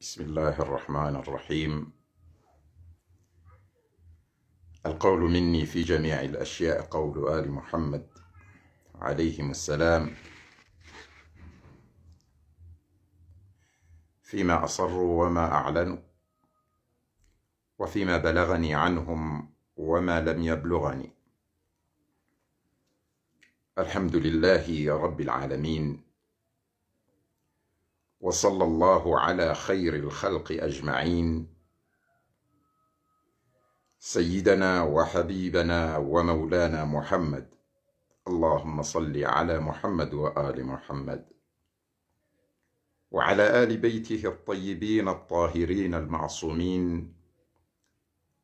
بسم الله الرحمن الرحيم القول مني في جميع الأشياء قول آل محمد عليهم السلام فيما أصروا وما أعلنوا وفيما بلغني عنهم وما لم يبلغني الحمد لله رب العالمين وصلى الله على خير الخلق اجمعين سيدنا وحبيبنا ومولانا محمد اللهم صل على محمد وال محمد وعلى ال بيته الطيبين الطاهرين المعصومين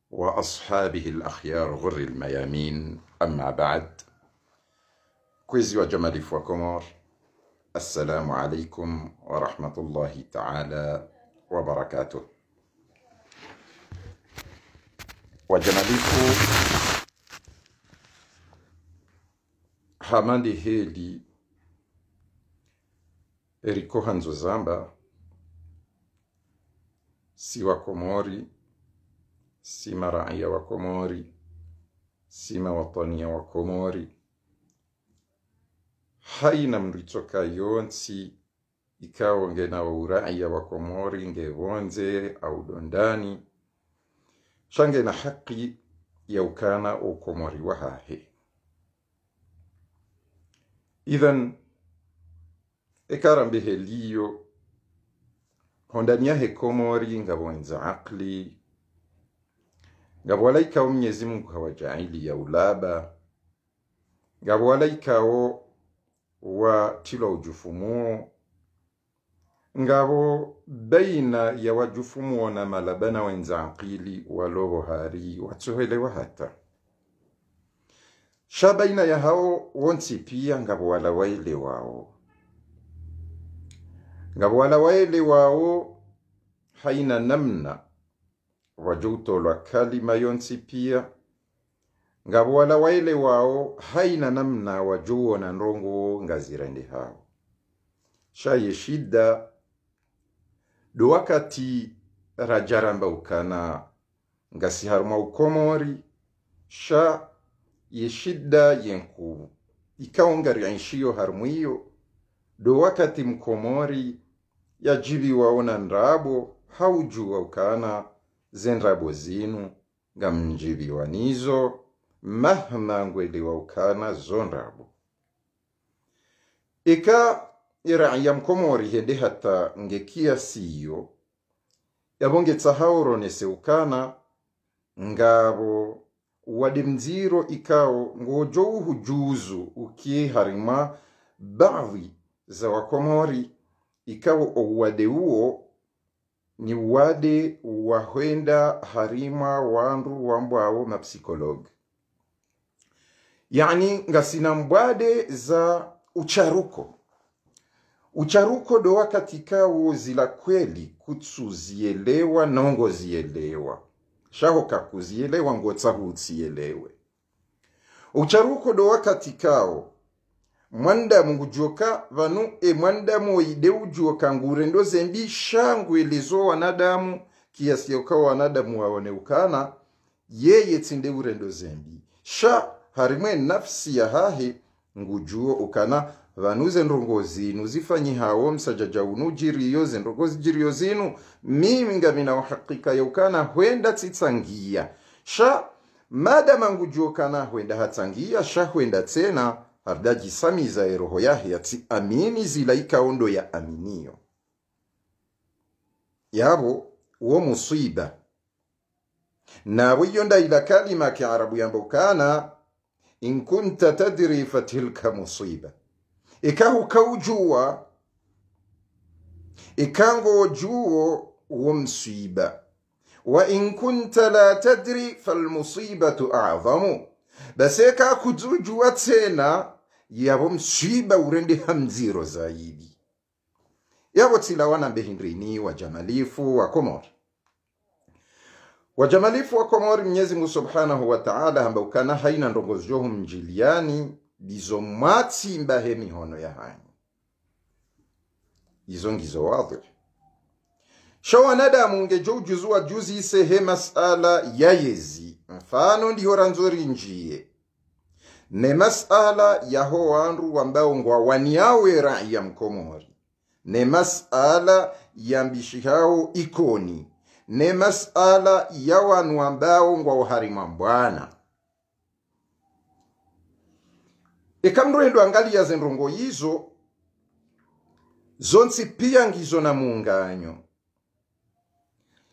واصحابه الاخيار غر الميامين اما بعد كويزي وجمالي فوكومور السلام عليكم ورحمة الله تعالى وبركاته وجناليك حمد هيلي إريكو هنزو زامبا سي وكوموري سي مرعية وكوموري سي موطنية وكوموري haina mlichokayonsi ikawonge na wauraya wa Komori ngewonze audondani shange na haki ya ukana ukomori wahahe idhan ekarambihe liyo hondanyahe komori ngabwenza akli ngabwalaikawo mnyezi mungu hawajaili ya ulaba ngabwalaikawo wa tila ujufumuo ngabo baina ya wajufumuo na malabana wenza akili waloho hari watsohelewa hata sha baina ya hao wonsi pia ngabo wala waele wao ngabo wala waele wao haina namna wajoutolwa kalima yonsi pia ngabo wala waile wao haina namna wajuo na ndongo ngazirendi hao shaye shida do wakati rajaramba ukana ngasi haruma ukomori sha ye shida yenkubu ikaongari anshiyo harmuiyo do wakati mkomori yajibiwaona ndrabo haujua ukana zendrabo zinu nizo mahnangwe ukana zondabu ika iraya mkomorihe ndi hata ngekia siyo yabongetsa haoronese ukana ngabo wadimziro mziro ikao ngojo uhujuzu ukiharima baadhi za wakomori ikao owade uo ni wade wahwenda harima wandu wambwao mapsikologe yani ngasina mbwade za ucharuko ucharuko do wakati kawo zila kweli kutsuzielewa nongozielewa nongo zielewa shahoka kuzielewa ngotsa ucharuko do wakati kawo mwandamu gujoka vanu e mwandamu oide ujoka ngurendo zembi shangwelezo wanadamu kiasi wanadamu waoneukana yeye tsinde urendo zembi sha harimwe nafsi ya hahi ngujuo ukana vanuze ndongo zinu hawo msajaja uno jiriyo zendongo jiriyo zinu mimi ngamina uhakika ya ukana hwenda tsitsangia sha madama ngujuo kana hwenda hatsangia sha hwenda tsena haridajisamiza eroho yahe ati amini zilaika ondo ya aminiyo yabo wo musiba nabo iyo ndayila kalima kiarabu yambokana in kunta tadri fatilka musiba ikaha ukaujuwa ikango juo wo msiba wa in kunta la tadri falmusibatu adhamu basi ka kujujuwa tena yabo msiba urendi hamziro zaidi yabo tsilawana mbehindrini wa wakomora wajamalifu wa komori mnyezi mungu subhanahu wa ta'ala hambaukana haina ndongozi yohu mjiliani dizo mwatsimbahe mihono ya hanyu izo ngizo wadhi sho wanadamu ngejo ujuzuwa juzi isehe masala yezi mfano ndihora nzorinjiye ne masala yaho wandu wambao ngwa waniawe raia mkomori ne masala ya mbishi hao ikoni ni masala ya wanu ambao ngwa uharimwa mbwana ikamndoendo angaliya zendongo yizo pia ngizo na muunganyo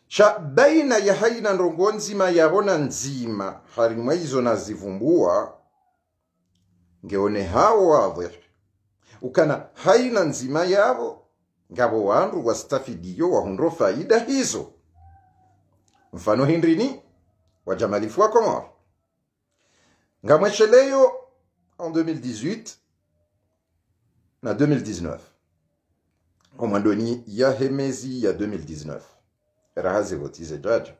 sha baina ya haina ndongo nzima yavona nzima harimwa izo zivumbua ngeone hawo wavwehe ukana haina nzima yavo ngavo wandu wastafidiyo wahundo faida hizo mfano hindrini wajamalifu wa Comore. Ngamwecheleyo en 2018 na 2019 omwandoni ya hemezi ya 2019 raha zivotize jaja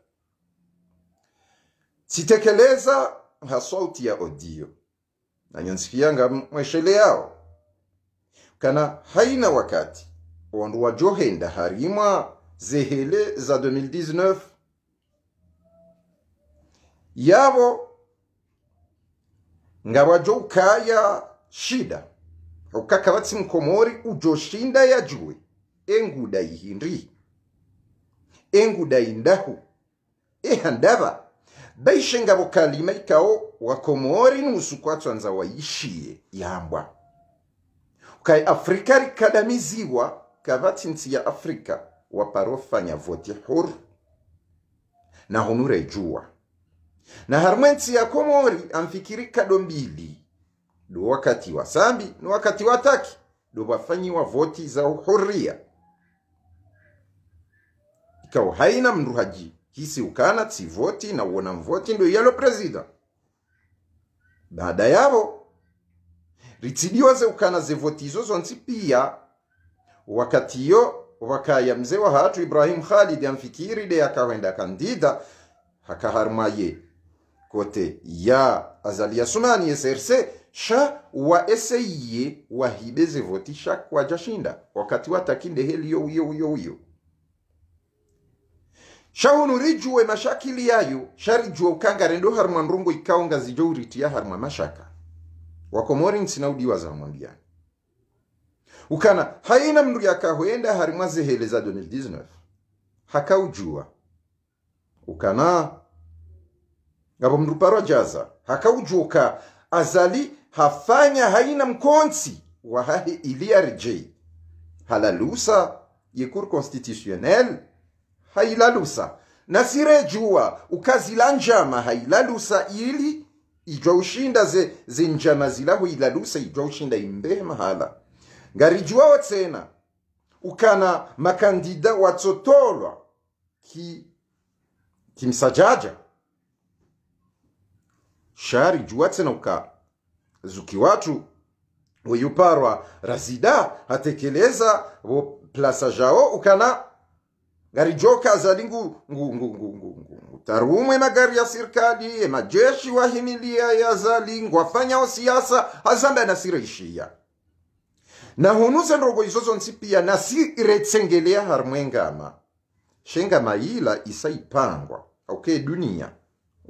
sitekeleza ha sauti ya odio na nyonsikia ngamweshele yao kana haina wakati wandu wajohenda harimwa zehele za 2019 yavo nga ukaya shida ukakavatsi mkomori ujoshinda yajue enguda ihindri enguda indahu ehandaba baishe ngavo kalima ikao wakomori nusu kwatsanza waishiye yambwa ukai afrika rikadamiziwa kavati nsi ya afrika waparofanya voti huru na honure jua na harmwensi ya komori amfikirika do mbili do wakati wa sambi na wakati wa taki do wafanyiwa voti za uhuria ikao haina mruhaji hisi ukana tsi voti na uona mvoti ndo yalo prezida baada yavo ritsidiwa ze ukana ze voti izo zonsi pia wakati yo wakaya mzee wa hatu ibrahim khalid amfikiri de akahwenda kandida hakaharumaye côté ya azalia sumani src sha waeseiye wahibeze voti sha kwajashinda wakati watakinde yo uyo uyo uyo shahunurijue mashakili yayu sharijue ukangare ndo harumwa mrungu ikaonga zijouritiya harumwa mashaka wakomori nsinaudiwa zamwambiana ukana haina mndu yakahwenda harimwa za 2019 hakaujua ukana ngabo mrupa rajaza hakaujuka azali hafanya haina mkonsi wahahi iliarje halalusa yekur constitutionnel hailalusa nasirejua ukazila njama hailalusa ili ijwa ushinda ze, ze njama zilaho ilalusa ijwa ushinda imbehe mahala ngarijuwawo tsena ukana makandida watsotolwa ki kimsajaja shari sharij zuki zukiwatu weyuparwa razida hatekeleza wo plasa jao ukana gari joka zalingu tarumwe magari ya serikali emajeshi wahimilia yazalingu wafanyao siasa hazambe anasireishia na hunuza ndogo izo pia nasi retsengelea harumwengama shenga maila isaipangwa ipangwa okay, dunia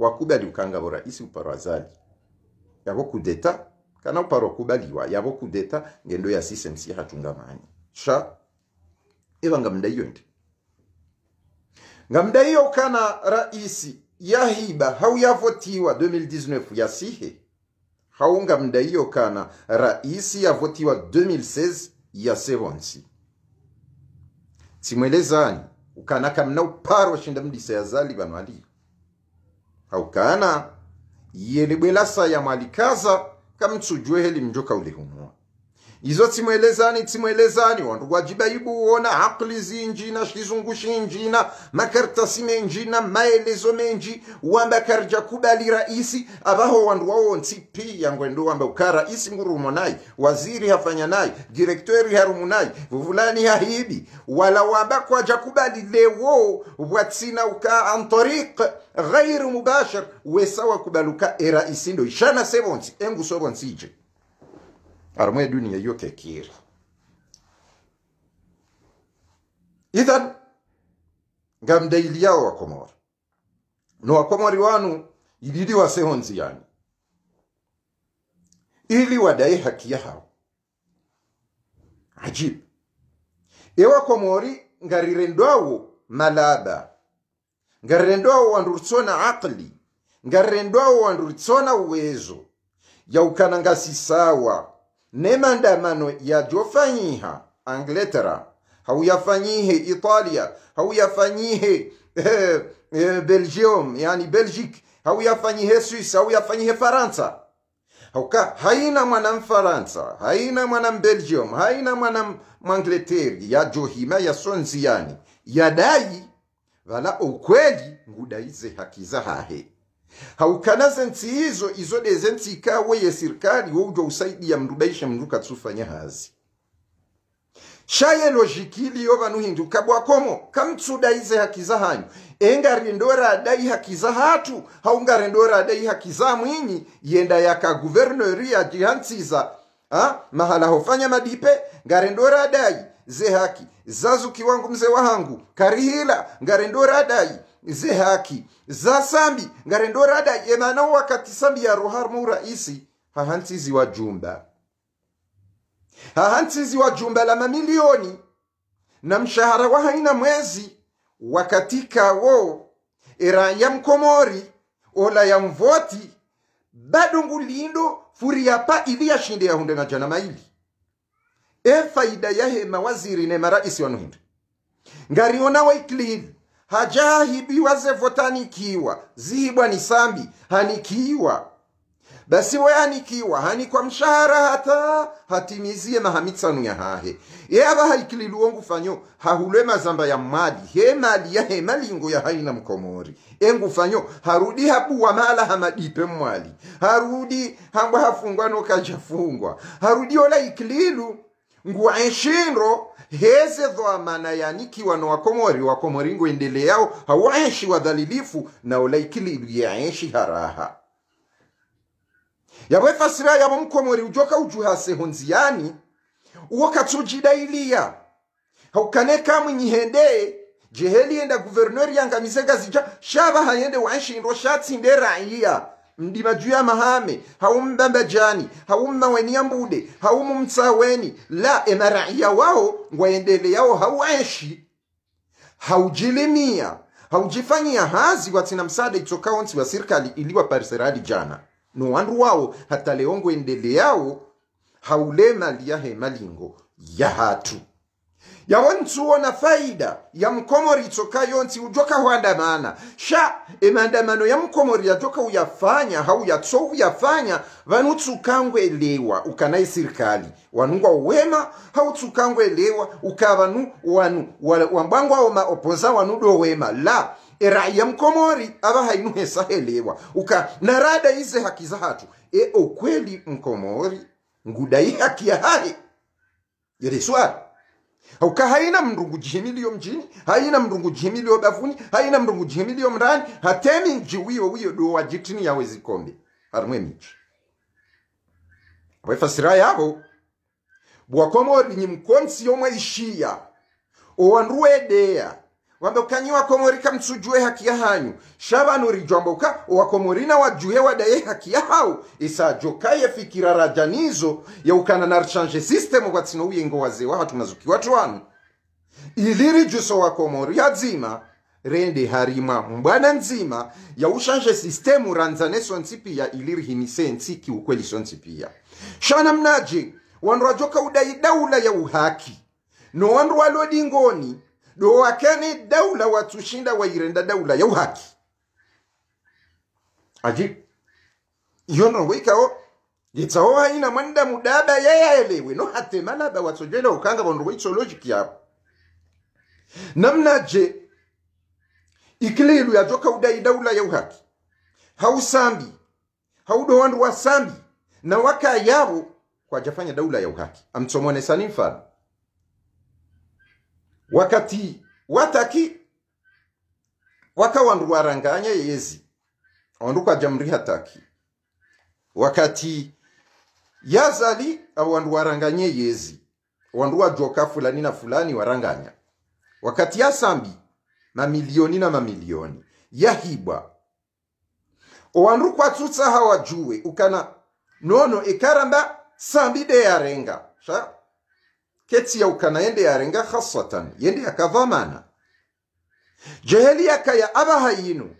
wakubi aliukanga boraisi uparazali yabo kudeta kana uparo kubaliwa yabo kudeta ngendo ya CCMC hatunga mani sha ibanga mda hiyo ndi ngamda iyo kana raisi ya hiba hau yavotiwa 2019 yasihe hau ngamda iyo kana raisi yavotiwa 2016 ya yasehonsi tsimwelezani ukana kamna uparo shinda mdisa ya zali aliyo haukana yele bwelasa ya malikaza kamtsujwe heli mjoka ulihumua izo tsimwelezani tsimwelezani wandu gwajibaibu uona akli zinjina shizungu shinjina makartasi menjina maelezo menji wamba karja kubali raisi abaho wandu wao ntipi ntsipi yangwendu wamba ukara isi ngurumo nai waziri hafanya nai direktori harumu nai vuvulani hahibi wala wamba kwa jakubali lewo bwatsina uka antariq غير مباشر وسوى كبالوكا إرائسين دو ishana سيبونسي engu سوبونسي ije arimo eduniya yoka ekiri idhan ngamdailiyao wakomori no wakomori wanu wa sehonzi yani ili wadaye haki yahao ajibu ewakomori ngarirendwawo malaba ngarirendwawo wanduritsona aqli ngarirendwawo wanduritsona uwezo yaukana sawa ne ya jofanyiha Angletera, hauyafanyihe Italia, hauyafanyihe eh, eh, Belgium, yani Belgique, hauyafanyihe Swiss, hauyafanyihe Faransa. Hauka, haina mwana Mfaransa, haina mwana Mbelgium, haina mwana Mwangleteri yajohima yasonzi yani yadai vala ukweli ngudaize hakiza hahe haukana zensi hizo izodeze zensi ikawe ye sirikali usaidi usaidia mndu baishe mndu katsufanya hazi shaye lojikili yo vanu hindu kabwakomo kamtsudaize hakiza za hanyu engarindora adai hakiza hatu hatu rindora adai hakiza za mwinyi yenda yaka guvernori ya jihansiza mahala hofanya madipe ngarendora adai ze haki zazuki wangu mzee wahangu karihila ngarendoradai ze haki za sambi ngarendoradayi emana wakati sambi ya roharmo uraisi hahantsizi wa jumba hahantsizi wa jumba la mamilioni na mshahara wa haina mwezi wakatika wo era ya mkomori ola ya mvoti bado ngulindo furiyapa ili yashinde yahunde na jana maili e faida yahe mawaziri ne maraisi wanu hindu ngariona waiklivi hajahibiwa zevotanikiwa zihibwa ni sambi hanikiwa basi weyanikiwa hani kwa mshahara hata hatimizie mahamitsanu ya hahe yeava haikililuongu fanyo hahulwe mazamba ya mali he mali ya he malingo ya haina mkomori engu fanyo harudi habuwa mala hamadipe mwali harudi hambwa hafungwa nokajafungwa harudi ola ikililu nguwa enshinro heze dhamana yanikiwa na wakomori wakomori ngo endele yao hawaenshi wadhalilifu na olaikili iluyaenshi haraha yabwe fasira yabo mkomori ujoka ujuhaseho nziyani uwo katsujidailiya haukaneka mwinyihendee jeheli enda guverneri yangamize gazija shaba hayende wanshindro shatsinde raiya ndi juu ya mahame haumba mbajani haumma weni mbude haumu mtsaweni la raia wao ngwaendele yao haueshi haujilimia haujifanyia hazi watina msada itokao nsi wa serikali iliwa parserali jana no wandu wao hata leongo endele yao haule mali malingo ya hatu yawontsuwo na faida ya mkomori itsoka yonsi ujoka huandamana sha emandamano ya mkomori yajoka uyafanya hauyatso uyafanya vanu tsukangwe lewa ukanai sirikali wanungwa uwema hautsukangwe lewa ukavanu wanu wambwangwawo maopoza wanudo wema la erai ya mkomori ava hainuhesa helewa uka narada ize haki za hatu e okweli mkomori ngudai haki ya hahe yereswari hauka haina mrungu jihimili mjini haina mrungu jihimili bafuni haina mndungu jihimi liyo mndani hatemi nji wiyo wiyo do wajitini yawe zikombe harimwe miji buwakomo ni mkonsi yomwa ishia, ishiya dea, wambeukanywa komorika msujue haki ya hanyu shavanuriijwamboka wakomorina wajuhe wadaye haki ya hau isajokaye fikira rajanizo yeukana na richange sistemu kwatsino uyengo wazewa hatumazukiwa twanu ilirijuso wakomoria dzima rende harima mbwana nzima ya ushanje sistemu ranzane iliri himise ntsiki ukweli sontsipiya shana mnaje wandu wajoka udai daula ya uhaki no wandu ngoni dowakeni daula watushinda wairenda daula ya uhaki aji yono wikao yitsawo haina manda mudaba yayaelewe no hatemalaba watsojela ukanga vonrowaitso logic yabo namna je ikililu yatoka udai daula ya uhaki hausambi haudo haudowandu wasambi na waka yavo jafanya daula ya uhaki amtsomone sani mfano wakati wataki wakawandu waranganya yezi wandu kwaja hataki wakati yazali abo waranganye yezi wandu wajoka fulani na fulani waranganya wakati yasambi mamilioni na mamilioni yahibwa owandu kwatsutsa hawajue ukana nono ikaramba sambi de yarenga sha keti ketsiyawukana yende yarenga khasatan yende yakavamana jeheli yaka ya abaha yinu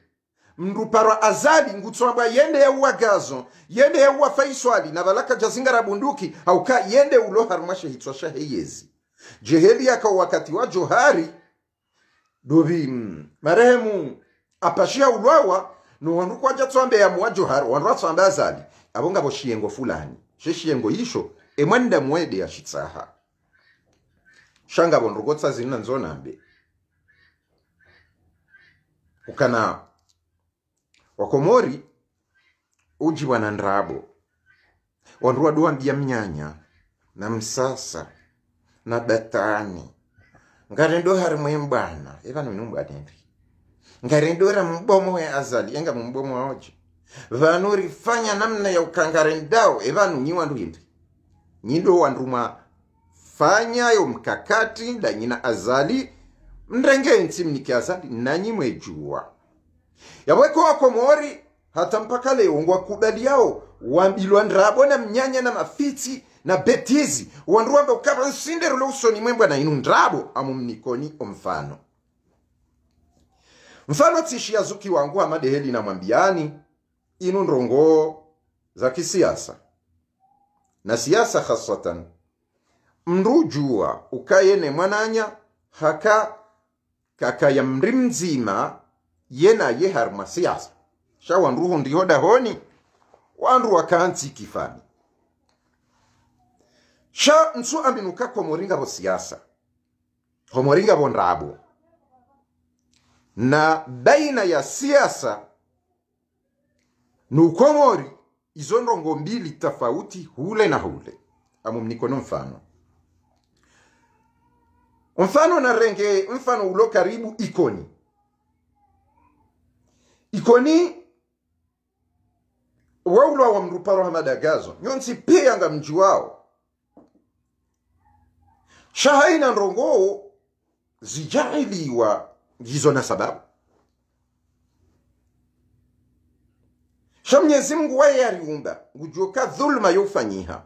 mnduparwa azali ngutsombwa yende yauwa gazo yende yauwa faiswali na balaka jazingara bunduki hauka yende ulo harumashe hitswasha heyezi jeheli yaka wakati wa johari dobi mm, marehemu apashia ulwawa nuwandu kwaja tsombe ya muwa johari wandu watsombe azali abo ngavo shiyengo fulani she shiyengo yisho emwanida muwede yashitsaha shangavo ndiri kuti ukana wakomori ujibwa na ndrabo wandu wadu wambia mnyanya na msasa na batani ngari ndo hari mwemu bwana evanu mbomo ya azali enga mbomo waoje vanurifanya namna ya ukangare ndao evanu nyi fanya yo mkakati ndanyina azali mrengensi azali nanyi mwejuwa yaweko wakomori hata mpaka leo ngwa kubali yao wambilwa ndrabo na mnyanya na mafiti na betizi wanruwamba ukava nsindero lo usoni mwembwa na inu ndrabo amu mnikoni omfano mfano tishi ya zuki wangu amadeheli na mwambiani inu ndrongo za kisiasa na siasa hasatan ukaye ukayene mwananya haka kakaya mri mzima yena ye haruma siasa sha wanduhu ndiho dahoni wandu wakansi kifani sha nsu ambinuka komoringabo siasa bo ndabo na baina ya siasa nukomori izo ndongo mbili tofauti hule na hule amu mniko mfano Mfano na Renge, mfano ulo karibu Ikoni. Ikoni waula wa mruparo hamadagazo nyonsi peyanga mji wao shahai na ndongoo zijailiwa ngizo na sababu sha mnyezi mngu waye yariumba ngujuoka dhulma yofanyiha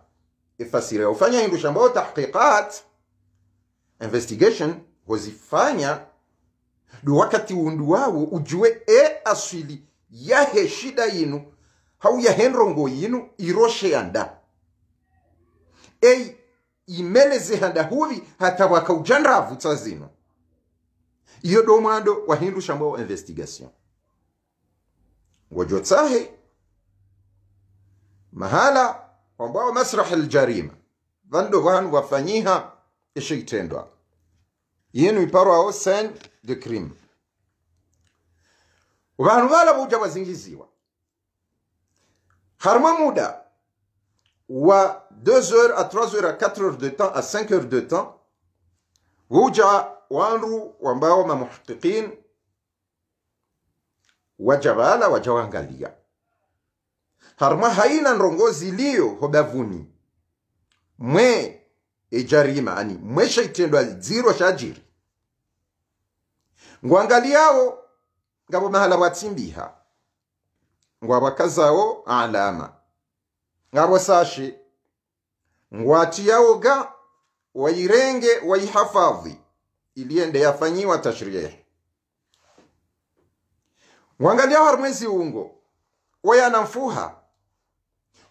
ifasira ufanya hindu shambao tahqiqat investigation huzifanya ndi wakati unduwawo wawo ujuwe e aswili yahe shida yinu hau yahe nrongo yinu iroshe anda e imeleze handa huvi hata wakaujandravutsa zino iyo do mwando hindu mbo investigation tsahe mahala wambao masrah aljarima vando vanu wafanyiha y a ni miparo au scène de crime. Abantu Harma muda wa 2 h à 3 h à 4 h de temps à 5 heures de temps wuja wanru wambao mamuhaqiqin wajabala, wajawangalia harma haina de liyo hobavuni mwe ejarima ani mwesha itendwa dziro shajiri ngwangaliawo ngavo mahala vwatsimbiha ngwawakazawo alama ngavo sashe ga wairenge waihafadhi iliende yafanyiwa tashrihi ngwangaliawo harimwezi ungo mfuha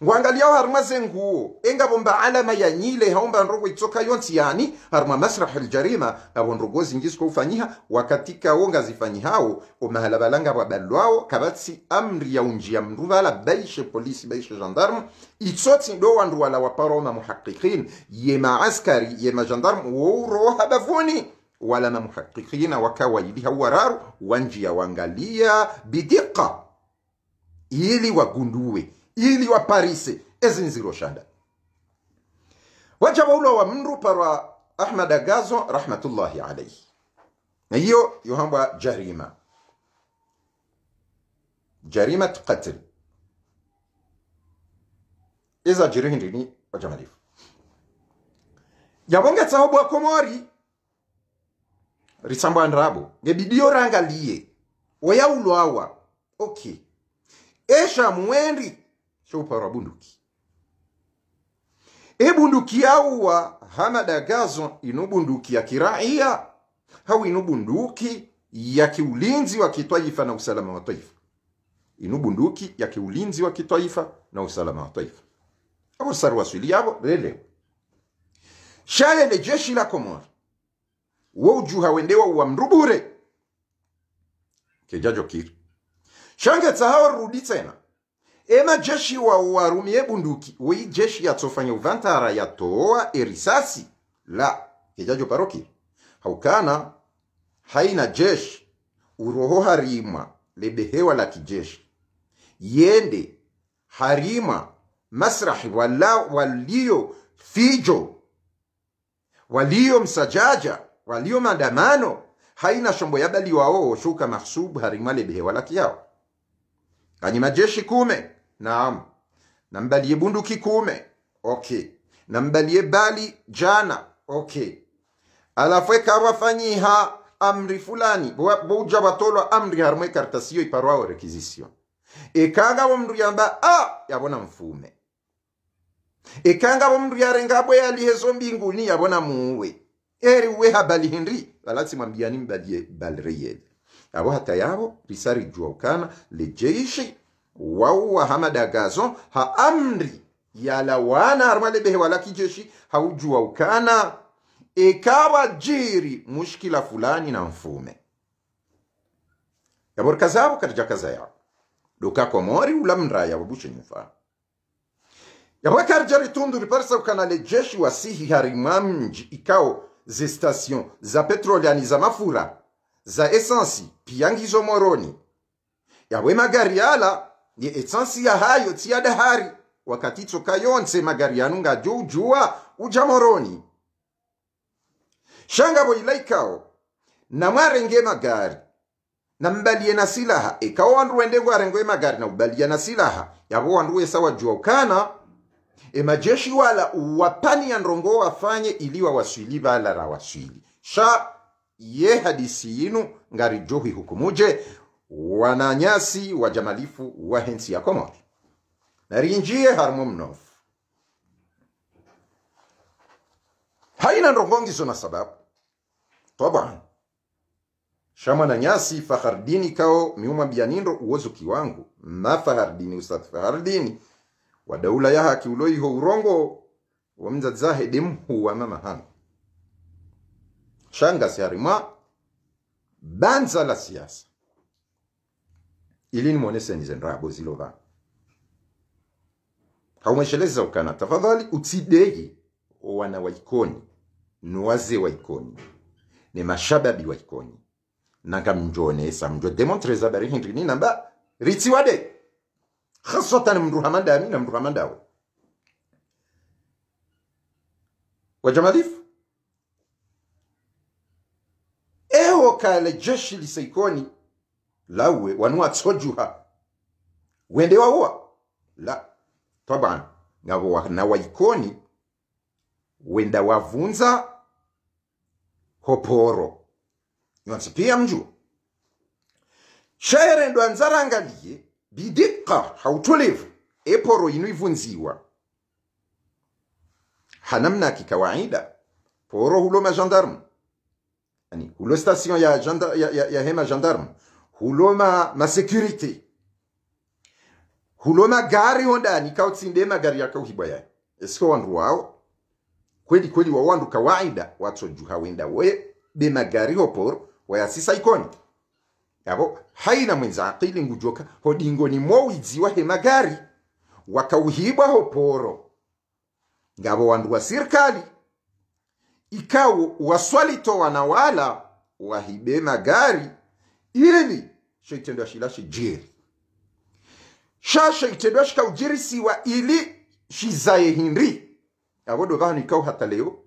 ngwangalia harma zenguo engabomba alama ya nyile haomba nrogo itsoka yonsi yani harma masrah aljarima abo nrogo zingisko ufanyiha wakatika wonga omahala balanga bwabalwao kabatsi amri ya unjia mndu bala baishe polisi baishe gendarme itsotsi do wandu wala waparoma muhaqiqin yema askari yema gendarme wouroha bavuni wala na muhaqiqina wakawaidi wanjia wangalia bidiqa ili wagundue ili waparise ezinziro shanda waja waula wa mru parwa ahmad agazo rahmatullahi alaihi na hiyo yohambwa jarima jarimat qatl iza jirihi ndini wajamalifu yabongetsa obwa komori risambwa ndrabo ngebidio rangalie oyaulwawa ok esha muwendi sio upara bunduki e bunduki yauwa hana dagazo inubunduki bunduki ya kiraia hau inubunduki bunduki ya kiulinzi wa kitaifa na usalama wa taifa inu bunduki ya kiulinzi wa kitaifa na usalama wa taifa abo sarwaswili yabo lelewe shaye le jeshi la komora wo ujuha wendewa wa mrubure kejajo kiri shangetsa hawa rudi tsena emajeshi wa Uarumi bunduki wi jeshi yatsofanya uvantara yatoa erisasi la kejajo paroki haukana haina jeshi uroho harima lebehewa la kijeshi yende harima masrahi wala walio fijo walio msajaja walio maandamano haina shombo yabaliwaoo shuka mahsubu harima lebehewa la kiyao kanyima jeshi kume Naam, nambalie bunduki kuume. ok nambalie bali jana. Okay, alafu ekawafanyiha amri fulani bouja batolwa amri harimo ekartasiyo iparwawo requisition ekanga bomndu yamba a yabona mfume ekanga bomndu yarengabwe yalihezo mbinguni yabona muwe eri uwe habali hinri alasimwambiani mbalie balreyele abo hata yabo risarijwa ukana lejeishi wauwa hamadagazo ha amri yalawana armale behe wala kijeshi haujua ukana ikawa jiri mushkila fulani na mfume yaborkazabo karjakaza yawo lukakomori ulamraya wabushe nyumfa tundu ritundu riparisa le jeshi wasihi harimamji mji ze zestation za petroliani za mafura za esansi pia ngizomoroni yabwe magari yala ndi esansi ya hayo tsiya dahari wakati tsoka yonse magari yanu ngajo ujuwa uja moroni shangabo ilaikao namwarenge magari nambalie na silaha ikawo wandu wende ngwarengwe magari na ubalia na silaha yavo wandu wesa wajua ukana emajeshi wala uwapani ya nrongo wafanye ili wawaswili vala ra waswili sha ye hadisi yinu ngari johi hukumuje wananyasi wajamalifu wa hensi ya Komori narinjie harimo mnofu haina ndongongizo na sababu taban shamwananyasi na nyasi fahardini kao miuma bianindo uwozuki wangu na fahardini ustadh fahardini wa daula ya haki urongo wa mzadzahe demhu wa mama shanga banza la siasa ili nimwonese nize ndabo zilova haumwesheleza ukana tafadhali utsideyi wana waikoni nuwaze waikoni ne mashababi waikoni nanga mjonesa mjo demontreza bari ni namba ritsiwade khaswatan mruhamandami na mruhamandawo wajamadhifu eho kale jeshi lisaikoni lawe wanwatsojuha wende wawowa la taban ngavo na waikoni wenda wavunza hoporo pia mju shaere ndo anzarangalie bidika hautulivu eporo ino ivunziwa hanamna kikawaida poro hulo majandarmu ani hulo station ya, ya, ya, ya hema gendarme huloma masecurité huloma gari ondani kautsinde magari yakauhibwa yayo esiko wandu wao kweli kweli wa wandu kawaida watsoju hawenda we be magari hoporo wayasisa ikoni yabo haina mwenza akili ngujoka hodingoni mwo widziwa he magari wakauhibwa hoporo ngabo wandu wa serikali ikawo waswalito wanawala wahibe magari ili shoitendwa shila sha shoitendwa shika ujiri siwa ili shizaye hinri avodo vahani kau hata leo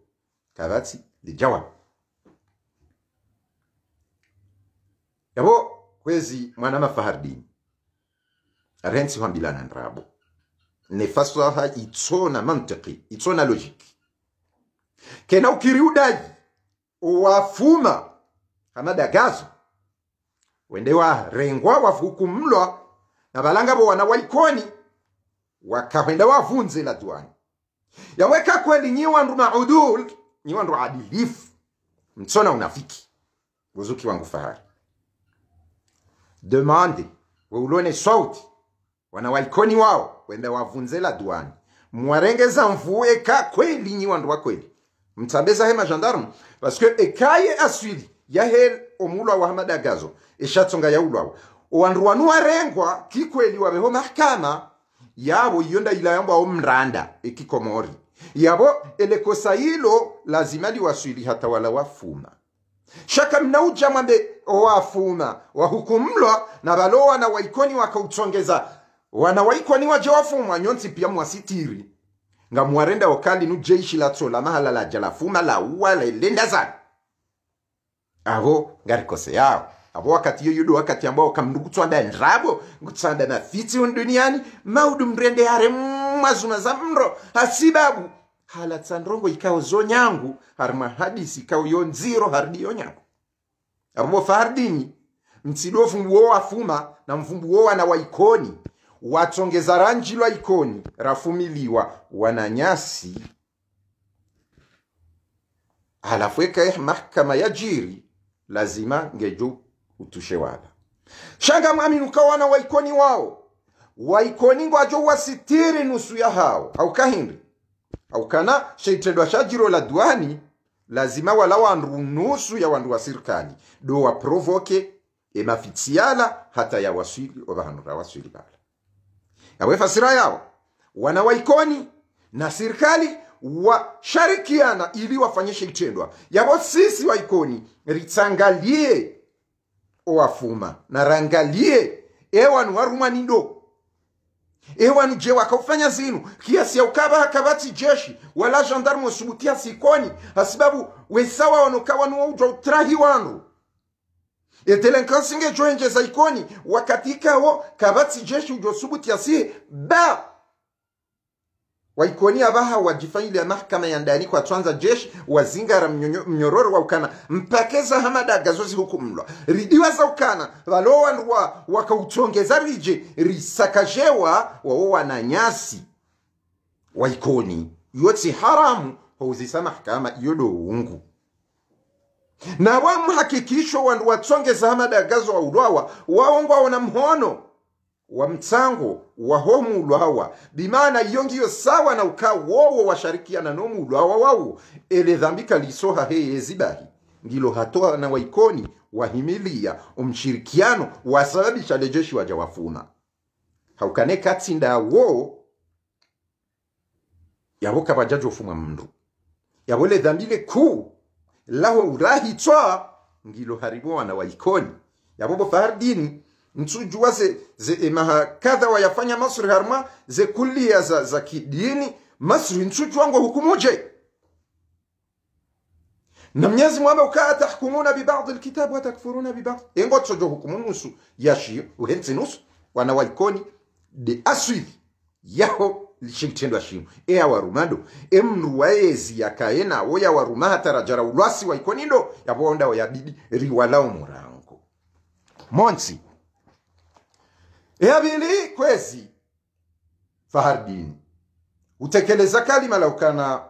kavatsi lijawab yabo kwezi mwana mafahardini rensi hwambilana ndrabo ne itsona mantiki itsona logiki kena ukiri udai wafuma kana wende warengwa wafukumulwa na balanga valanga vowana walikoni wakahwenda wavunzila tuwani yaweka kweli nyi wandu maudul nyi wandu adilifu mtsona unafiki buzuki wangu fahari demande weulone sauti wana walikoni wao wende la duani mwarengeza mvue ka kweli nyi wandu wa kweli mtambeza he magendarme parce que ekaye aswili yahe omulwa omulwawo hamadagazo eshatsonga ya yaulwawo owandu wanu warengwa kikweli wa waveho yabo yonda ila yamba omranda ekikomori yabo elekosa hilo lazima hata wala wafuma shaka mnauja mwambe wafuma wahukumlwa na valowa na waikoni wakautsongeza wana waikoni waje wafumwa nyonsi pia mwasitiri nga muarenda okali nu jeishi latso la mahala laja lafuma lauwa lelenda zake abo ngarikose yao abo wakati yo yudo wakati ambao kamndu kutswanda ndrabo ngutswanda na fitsi duniani maudu mrende hare mazuna za mro hasibabu hala tsandrongo ikawo zo nyangu hari mahadisi ikawo yo nziro haridiyo nyangu abo fahardinyi mtsidofu wo wafuma na mfumbu wo na waikoni watsongeza ranji lwa ikoni rafumiliwa wananyasi nyasi halafu eh, mahkama ya jiri lazima ngeju utushe wala shanga mwami nukawana waikoni wao waikoni ngwajo wasitiri nusu ya hao aukahindi aukana sheitedwa shajiro la duani lazima wala wandu nusu ya wandu wa sirikali do waprovoke emafitsiala hata ya waswili ovahanura wasili bala yawefasira yao wana waikoni na sirikali washarikiana ili wafanyishe itendwa yavo sisi waikoni ritsangalie owafuma narangalie ewanu warumwanindo ewanu je wakaufanya zinu kiasi ya ukaba hakabati jeshi wala gendarme wasubutia sikoni asibabu wesawa wanokawanu waudwa utrahi wanu etelenkansingejoenje zaikoni wakatikawo kabatsi jeshi ujosubutia si ba waikonia vaha wajifaili ya mahakama ya ndani kwa twanza jeshi wazingara mnyororo wa ukana mpakeza hamada gazozi hukumlwa ridiwa za ukana valowanrwa wakautongeza rije risakajewa wao wananyasi waikoni yotsi haramu houzisa mahakama iyo doungu na wamhakikisho wandu watsongeza hamada gazo waulwawa waongwawo na mhono wa mtsango wa homu ulwawa bimana iyo ngiyo sawa na uka wowo washarikiana nomu ulwawa wawo ele dhambika kalisoha heye zibahi ngilo hatoa na waikoni wahimilia umshirikiano wasababisha lejeshi waja wafuna haukane katsinda wo yabo kabajajofumwa mndu yabo le dhambi le kuu laho urahitswa ngilo haribo na waikoni yabo bofahari dini mtsujua ze, ze emaha kadha wayafanya masri harma ze kulia za, za kidini masri nsujua ngwa hukumuje na mnyezi mwame ukaa tahkumuna bibadhi lkitabu watakfuruna bibadhi engo tsojo hukumu nusu yashio uhenzi nusu wana waikoni de aswivi yaho shimtendo ashimo e awarumado emru waezi yakaena oya waruma hatarajara ulwasi waikoni waikonindo yavonda yabidi riwalao murango monsi Ehabilii kwezi fahardini utekeleza kalima la ukana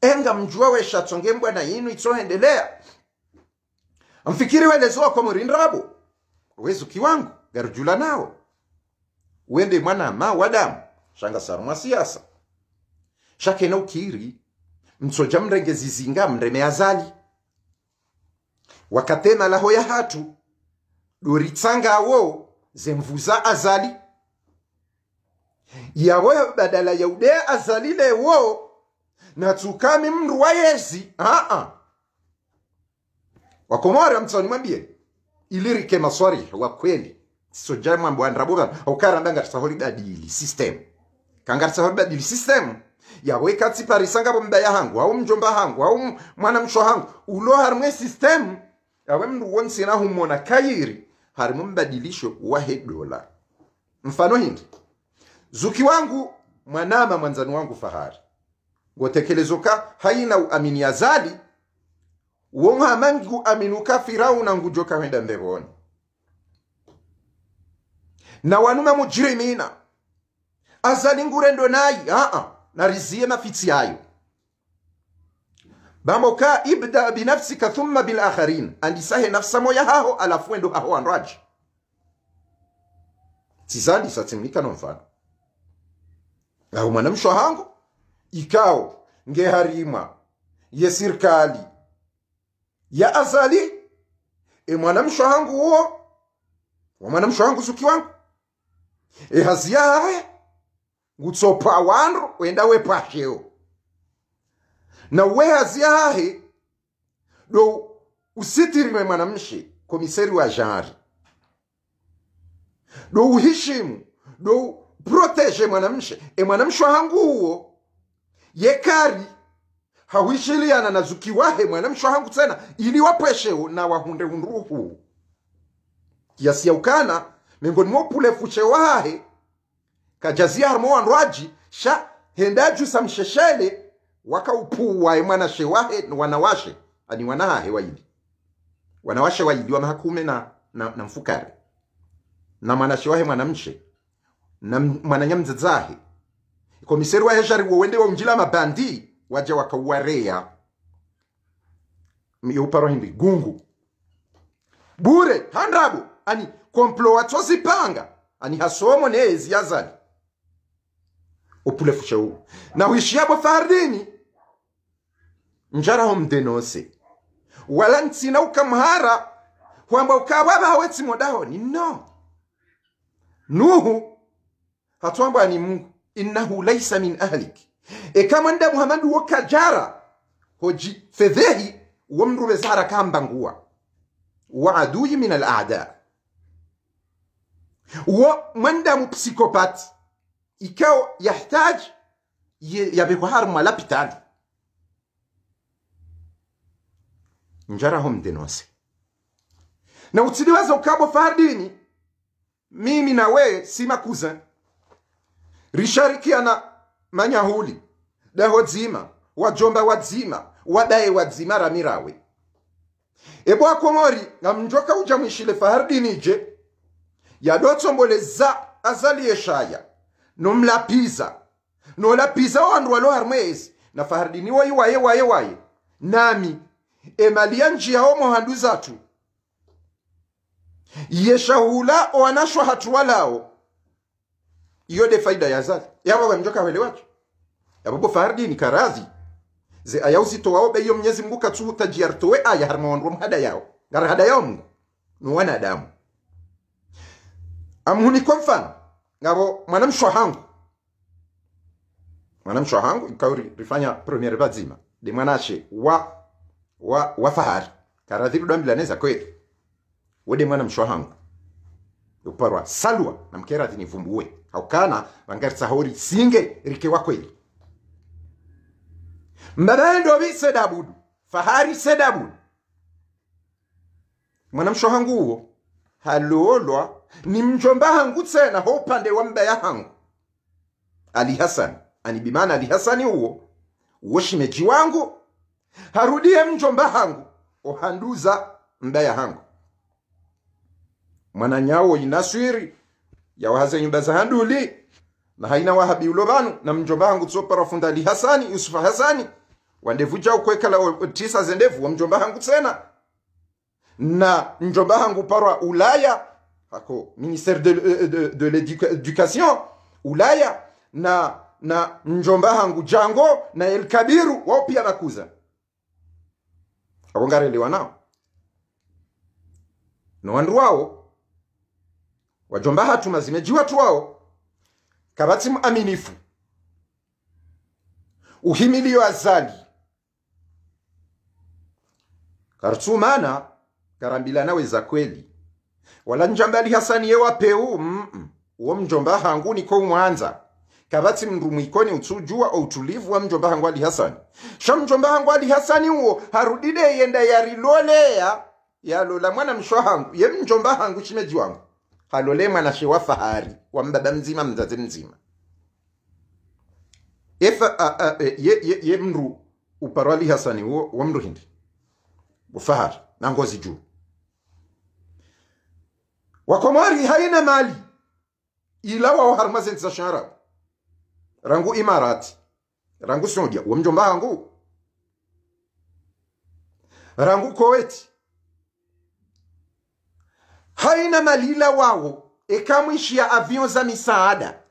enga mjua weshatsonge mbwana yinu itsohendelea mfikiri welezowa kwa murindrabo wezu kiwangu garujula nawo uende mwana ma wadamu shanga sarumwa siasa shakena ukiri mtsoja mrenge zizinga mreme azali wakatema laho ya hatu doritsanga awo zemvuza azali yawe badala ya udea azalilewo natsukami mndu wa yezi aa wakomora mtsoni mwambie ilirike maswari wa kweli so ndanga andrabuga aukarandangatisahoribadili system kangatisahoribadili system yawe katsi bomba ya hangu au mjomba hangu au mwana msho hangu ulo harimwe system yawe mndu wonsina humona kayiri harimo mbadilisho wa he dola mfano hindi zuki wangu mwanama mwanzani wangu fahari ngotekelezoka haina uamini azali wonhamangu aminuka firauna ngujoka wenda mbevoni na wanuma mujirimina azali ngurendo nayi aa narizie mafitsi ayo bamoka ibda binafsika thumma bil akharin andisahe nafsa moya haho alafu endo haho anraji tisandisa tsimlikano mfano aho mwanamsho hango ikao ngeharima ye sirikali ya azali e mwanamsho hangu uwo wa mwanamsho hangu suki wangu e haziya ngutsopa wandu wenda wepasheo na wehazi yahe do usitirire mwanamshe komiseri wa jari do uhishimu do proteje mwanamshe e wa wahangu huo yekari hawishiliana na zukiwahe mwanamshi wahangu tena ili wapweshehu na wahunde unruhu kiasi ya ukana miongoni mwa upulefuche wahe kajazia harmo wandwaji sha hendaju msheshele wakaupuwa e she wahe wanawashe ani wanahahe waidi wanawashe waidi wa mahakume na, na, na mfukari na mwanashe wahe mwanamshe na mwananyamdzadzahe komiseri wahe shari wowende waunjila mabandi waja wakauwarea yeuparo hindi gungu bure handrabo ani komplo watsozipanga ani hasomo nezi yazali upulefushe uwu na huishiyabo fardini njaraho mdenose wala ntsina ukamuhara hwamba ukaba bawe tsimodaho no nuhu hatwamba ni mungu innahu laisa min ahlik e kama nda muhammadu wokajara hoji fedhehi womrube zara kamba nguwa wa aduyi min al aada wo manda mu psikopat ikaw yahtaj yabekuhar mwalapitali njaraho mdenose na utiliwaza ukabo fadini mimi na we simakuza risharikiana manyahuli daho dzima wajomba wadzima wadaye wadzima ramirawe akomori na ngamnjoka uja mwishile fahardinije yadotsomboleza azaliyeshaya nomlapiza nolapiza wandu walo harmwezi na fahardini wayi waye waye waye nami emalia njia homo handu zatu yeshahula oanashwa hatua lao iyo de faida yazali yabo wamjoka wele wacho yabobo fahardini karazi ze aya uzito wao beyo mnyezi mungu katsuhu tajiartowe aya harmawanrwa mhada yao ngara hada yao mungu ni wanadamu amhuni kwa mfano ngabo mwanamshwa hangu mwanamshwa hangu ikauri rifanya premier bazima de mwanashe wa wa, wa fahari karadhirudwa neza kwe wede mwana hangu uparwa salwa na mkerathi nivumbuwe haukana sahori singe rikewa kweli vi sedabudu fahari sedabudu mwana hangu uo halolwa ni mjomba hangu tena ho wa mbaya hangu ali hasani ani bimana ali hasani uwo uwo shimeji wangu harudie mchomba hangu ohanduza mbaya hangu mwananyawo yinaswiri yawahaze nyumba za handuli na haina wahabiulo vanu na mjomba hangu tsopara fundali hasani yusufa hasani wandevu kweka la tisa zendevu wa mjomba hangu tsena na mjomba hangu parwa ulaya hako ministere de, de, de l'education ulaya na na mjomba hangu jango na elkabiru wao pia nakuza akungareliwa nao no wandu wawo wajomba hatu zimejiwa tu wawo kabatsi muaminifu uhimiliyo azali kartsumana karambila weza kweli wala njambali hasaniye wapeu mm -mm. uwo mjomba hangu niko mwanza kabatsi mndu mwikoni utsujuwa utulivu wa mjomba hangu ali hasani sha mjomba hangu ali hasani uwo harudide yenda yariloleya yalola mwana mshwa hangu ye mjomba hangu chimeji wangu halole mwana wa fahari wa mbaba mzima mzazi mzima efa a, a, e, ye, ye, ye mndu uparo ali hasani uwo wa mndu hindi ufahari na ngozi juu wakomari haina mali ila wao harumazentisa shanrabu rangu imarati rangu saudia uwe mjomba wangu rangu koweti haina malila wao ekamwishia avion za misaada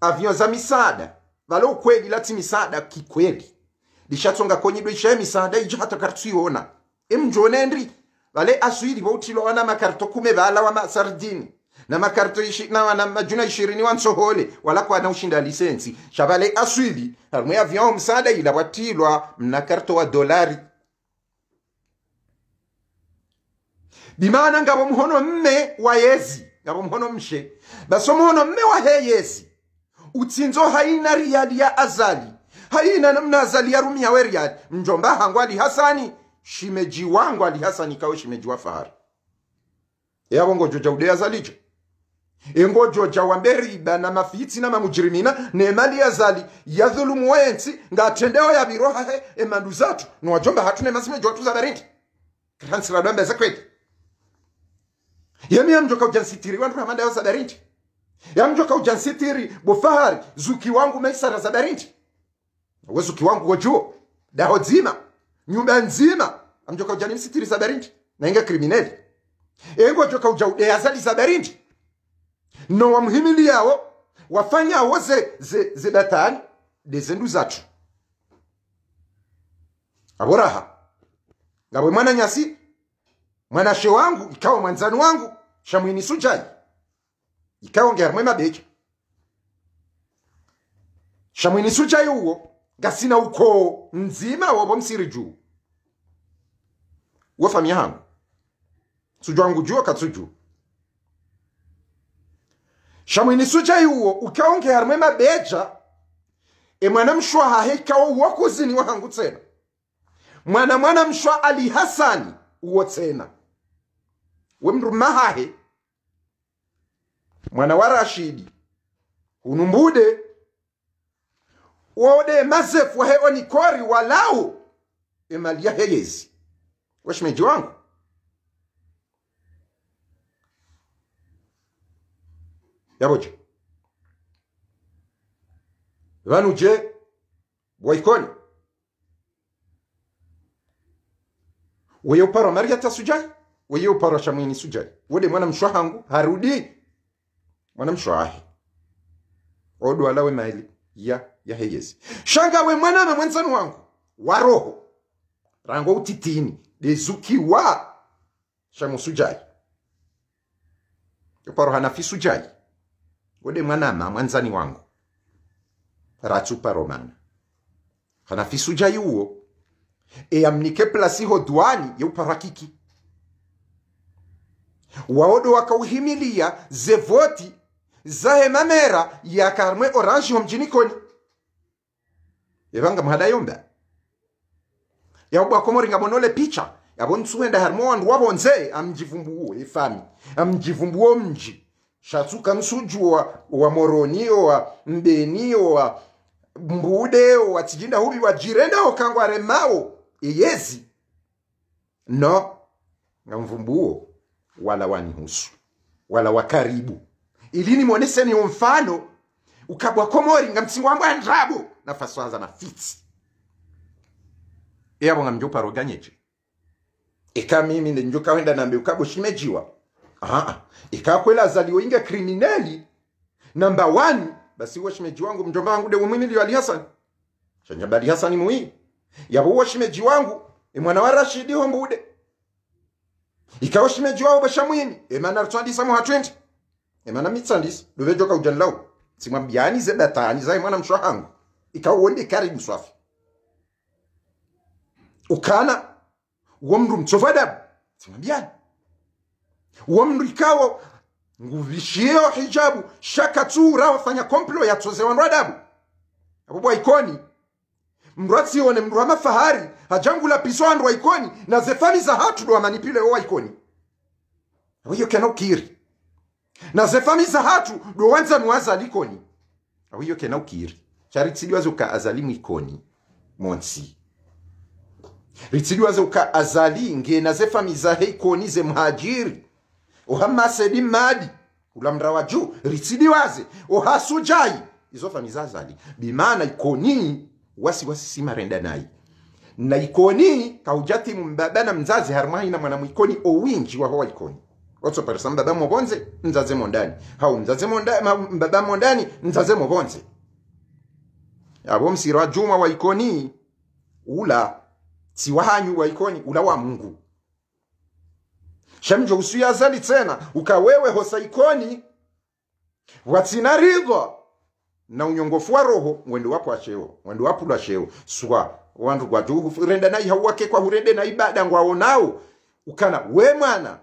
avion za misaada vale ukweli lati misaada kikweli lishatsonga konyidwe ishaye misaada iji hata kartuiona emjonendri vale asuili vautilo wana makarto kume vala wa masardini na namakarito majuna ishirini wa msohole walakwana ushinda lisensi shavale aswili harimwe avion msada ila watilwa mna karito wa dolari bimana ngabo muhono mme wa yezi ngabo muhono mshe baso muhono mme wa he yezi utsinzo haina riyadi ya azali haina namna azali ya rumi yawe riyadi mjomba hangu ali hasani shimeji wangu ali hasani kawe shimeji wa fahari yabongo joja udeya zalicho engojojja wamberiba na mafitsi na mamujirimina nemali yazali yadhulumu wensi ngatendewo yabiro hahe emandu zatu zathu hatu hathu nemazima jotu zabarindi khansiradombeze kwedi yemiyamjoka ujansitiri wandu hamandayo zabarindi yamjoka ujansitiri bufahari zuki wangu maisara barindi we zuki wangu wojuo daho dzima nyumba nzima amjoka ujanimsitiri zabarindi nainga krimineli engojoka uja za barindi nowamhimili yawo wafanya zedatani ze, ze dezendu zacu aboraha ngabwe mwana nyasi she wangu ikawa mwanzani wangu shamwinisu jayi ikawa mwema mabeke shamwini sujai uwo gasina uko nzima wobo msiri juu wofamia hangu sujwangu juu shamwinisu chaiwo ukaonke harimwe mabeja emwana mshwa hahekawo uwokuzini wahangu tsena mwana mwana mshwa ali hasani uwo tsena wemndumma hahe mwana wa rashidi hunumbude wode mazefu wahe onikori walau emali yaheyezi weshimeji wangu yaboje banuje waikoni weyopara sujai atasujai weyopara shamwini sujai wode mwana mshwahangu harudi mwana mshwahi odwalawe maili ya we mwana mwaname mwenzanu wangu wa roho rango utitini dezukiwa sujai yoparo hanafi sujai Gode mwanama mwanzani wangu rachupa romana kana fisuja yuwo eyamnike plasiho dwani yeuparakiki waodo wakauhimilia zevoti zahemamera yakarmwe orange homjini koni evanga mhada yomba yaubwakomoringa monole picha yavonsuenda harmo wandu wavonze amjivumbuwo ifami e amjivumbuwo mji shatsuka msujua wamoroniowa mbeniowa mbudeowa tsidinda huwiwa jirendawo kangwa remawo iyezi no nga ngamvumbuwo wala wanihusu wala wakaribu ilini moneseni mfano ukabwa komori nga ngamtsingwambwa ndrabo nafaswaza na fiti eyabo ngamjupa roganyeje eka mimi ndenjuka wenda nambe ukabo shimejiwa Aa, ah, ikawa kweli azaliwe inge krimineli namba wani, basi uwe shimeji wangu mjomba wangu dewe mwini liyo Ali Hassan shanya bali Hassan mui yabo uwe shimeji wangu e mwana wa Rashidi hombude ikawa shimeji wao basha mwini emana rutandisa mu hatwendi emana mitsandisa joka ujanlau tsimwa byani ze datani zai e mwana mshwa hangu ikawa wende karibu swafi ukana wo mndu mtsofadabu tsimwa byani uwo mrikawo nguvishiyeho hijabu tu rawafanya komplo yatsoze vanhu radabu abo bwaikoni mndu atsione mndu amafahari ajangula piso andu waikoni na zefani za hatu do amanipile wo waikoni awiyo keno kiri na zefani za hatu do wanzanu azalikoni abo iyo kena ukiri charitsidiwaze ukaazali mwikoni monsi ritsidiwaze ukaazali ngena zefami za heikoni zemhajiri ohamasedi madi ulamra wa juu ritsidiwaze ohasujai izofa mizazali bimana ikoni wasiwasi simarenda nai na ikoni kaujati mbaba na mzazi harumahina mwanamwikoni owinji wahowa ikoni otsoparisa mbaba mobonze mzaze mondani hau mzaze monda, mbaba mondani mzaze mobonze abo msira juma wa ikoni ula siwahanyu wa ikoni ula wa mungu shamjo usuyazali tena ukawewe hosaikoni watina ridhwa na unyongofu wa roho ngwende wapo acheo ngwende wapo la cheo swa wandu kwa tu renda nai hauwake kwa hurede na ibada ngwaonao ukana we mwana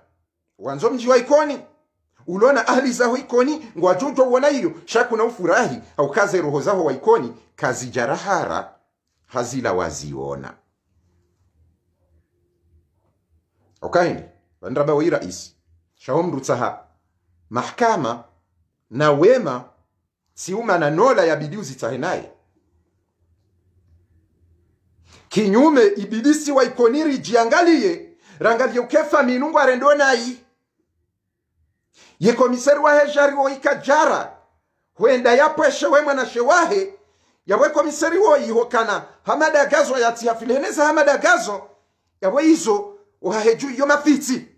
wanzo mji wa ikoni ulona ahli zaho ikoni ngwa tuto uona hiyo na ufurahi au kaze roho zao wa ikoni kazi jarahara hazila waziona okay ndraba wa irais shawomrutsaha mahkama na wema na nola yabidi uzitsahe naye kinyume ibilisi waikoniri jiangaliye rangavyeukefa minungu arendo nayi ye komiseri wahejari woikajara hwenda yapweshe we mwanashe wahe yawe komiseri woyihokana hamadagazo yatsi hafileheneza hamadagazo yawe izo uhaheju iyo mafitsi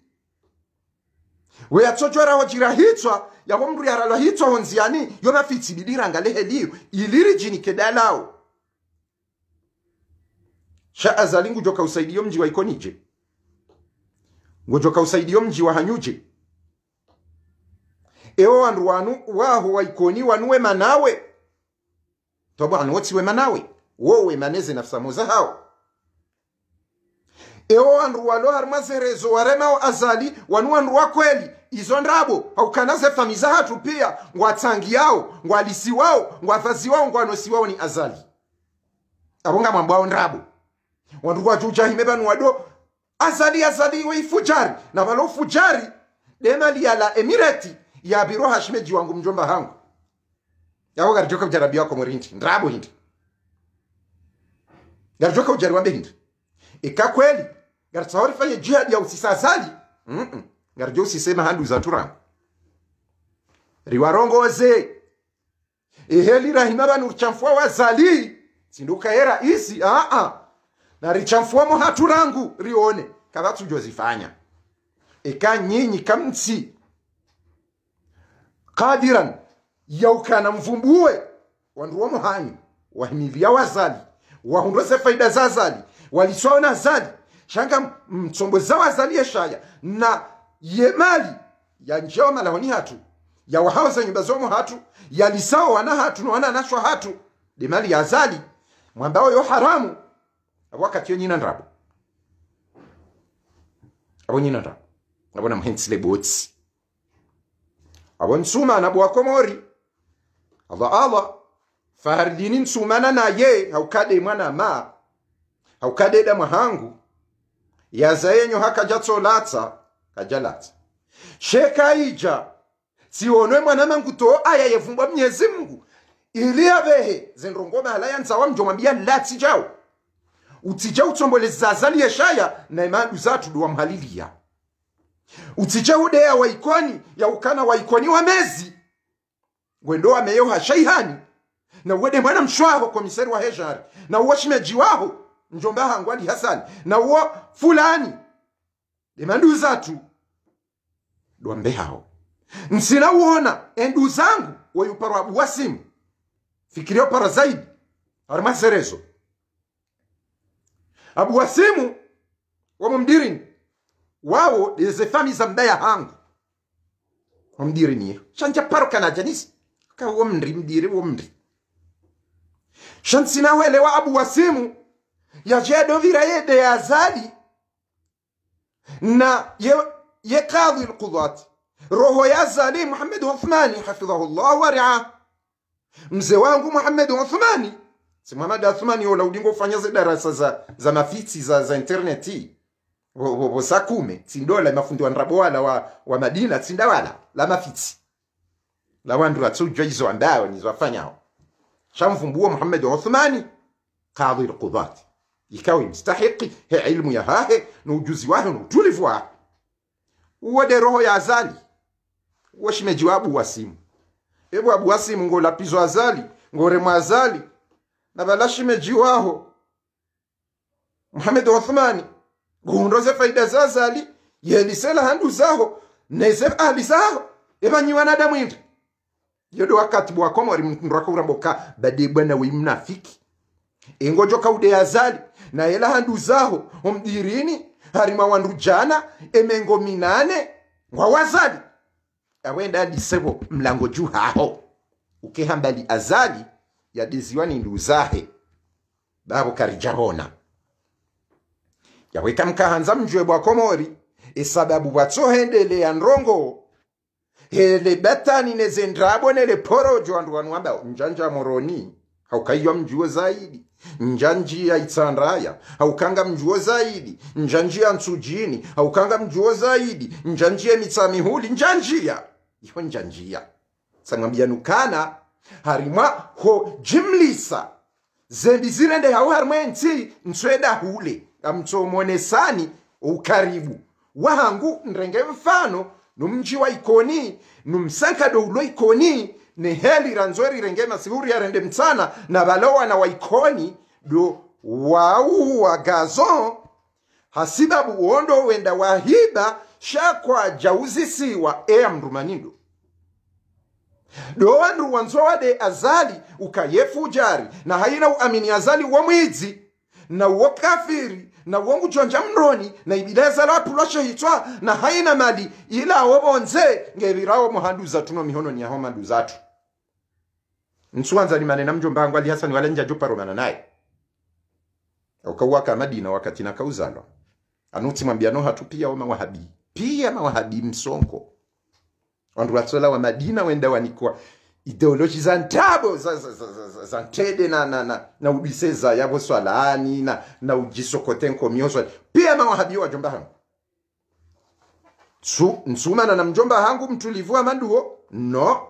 we weyatsotshwera ho jirahitswa yabo mndu yaralwahitswa honziani yo bafitsibidilanga leheliyo ilirijini kedalao shaa zalingu joka usaidio mji wa ikonije ngojoka usaidio mji wa hanyuje ewo wandu wanu waho waikoni wanuwe manawe taban wotsiwe manawe wowe maneze nafsa moza hao ewo wandu walo harima zerezo wa azali wanu wandu wa kweli izo ndabo haukana famiza hatu pia ngwatsangi yawo ngwalisi wawo ngwafazi wawo ngwanosi wao ni azali abonga mwambo wawo ndabo wandu kwachucha hime banu wado azali azali weifujari na valo fujari dema demalia la emireti ya yabiro hashimeji wangu mjomba hangu yawo garijoka ujarabi wako hindi ndrabo hindi garijoka ujari wambe hindi ikakweli ngar tsawari faye jihad ya usisazali mm -mm. ngar jo usisema handu za zatura riwarongoze iheli rahima vanhu richamfua wazali sinduka era isi aa na richamfuamo hatu rangu rione kavatsujozifanya eka nyinyi kamtsi kadiran qadiran yaukana mvumbuwe wanduwa hanyu wahimivia wazali wahundose faida zazali zali waliswaona zali shanga mtsomboza wazali shaya na yemali ya njewa malahoni hatu ya wahao za nyumba zomo hatu ya lisao wana hatu na wana naswa hatu demali ya azali mwambao yo haramu wakati yo nyina ndrabo abo nyina ndrabo na muhensile botsi abo nsuma na nabo wakomori allah allah fahardini na ye haukade mwana ma haukade da mahangu yazaenyu hakajatsolatsa kajalatsa shekaija sionwe mwana mangu to aya yevumbwa mnyezi mngu ili avehe zendrongoma halaya nzawa mjomwambia latsi jao utsombole zazali yeshaya na imadu zatu duwa mhalilia utsija udeya waikoni ya ukana waikoni wa mezi wendo ameyo hashaihani na uwede mwana mshwaho komisari wa hejari na uwashimeji waho njomba hangu ali hasani na nawo fulani demanduzatu dwambe nsina uona endu zangu wayuparwa buwasimu fikirio para zaidi ari maserezo abu wasimu wamumdirini wawo fami za mdaya hangu wamdiriniye shanja paro kanajanisi ka womndri mdiri womndri shansinaweelewa abu wasimu yaje adovira yede yazali na ye, ye kadhi lqudhati roho ya zali Muhammad Uthmani hafidhahu llah waria mze wangu Muhammad Uthmani si Muhammad Uthmani ola udingo ufanya ze darasa za, za mafiti za, za interneti wosa kume sindola mafundi wanraboala wa, wa Madina sindawala la mafiti la wandu watsujwa izo ambao nizwafanyao shamvumbua Muhammad Uthmani kadhi lqudhati ikawa imstahiki he ilmu ya hahe na ujuzi wahe na utulivu wahe uwede roho ya azali uweshimejiwa abu wasimu ebu abu wasimu ngo ngolapizo azali ngo ngoremwa azali na balashimejiwaho muhamed uthmani gundoze faida za azali yelisela handu zaho neze ahli zaho ebanyiwa wanadamu damu yodo wakati bwa bwakomori mtu rakura boka badi bwana we mnafiki ingojoka na naye handu zaho omdirini harima wandu jana emengo minane ngwawazali awenda disebo mlango ju haho ukehambali azali yadeziwani ndu zahe babo karijabona yaweka mkahanza mjwe bwa komori esababu watsohendelea nrongo hele batani nezendrabo nele porojo andu wanuamba njanja moroni haukaiwa mjuo zaidi nja njia itsandaya haukanga mjuo zaidi nja njia ntsujini haukanga mjuo zaidi nja njia mitsamihuli nja njia iho nja njia samwambianukana harimwa ho jimlisa zembi zile nde hau harimwa nti ntsweda hule amtsomonesani ukaribu wahangu ndrenge mfano numji wa ikoni numsankado ulo ikoni ni heli ranzweri rengema sihuri yarende mtsana na balowa na waikoni do wauhu wa gazon hasibabu uondo wenda wahiba shakwa jauzisiwa eya mrumanindo dowandu wanzowade azali ukayefujari na haina uamini azali wa mwidzi na uwo na wongu jonja mroni na ibileza lapu lwashohitwa na haina mali ila awo bonze ngebirawo muhandu zatu no mihono ni yaho mandu zatu nsuwanza limane na mjomba wangu Ali Hassan wala nja joparomana naye ukauwaka Madina wakati na kauzalo anuti mwambia no hatu pia wama wahabi pia mawahabi msonko wandu wasola wa Madina wenda wanikuwa ideoloji za ntabo za, za, za, za, za za ntede na, na, na, na ubiseza yabo swalani na, na ujisokotenko mioswa pia wa jomba hangu Su, nsumana na mjomba hangu mtulivu wa manduo no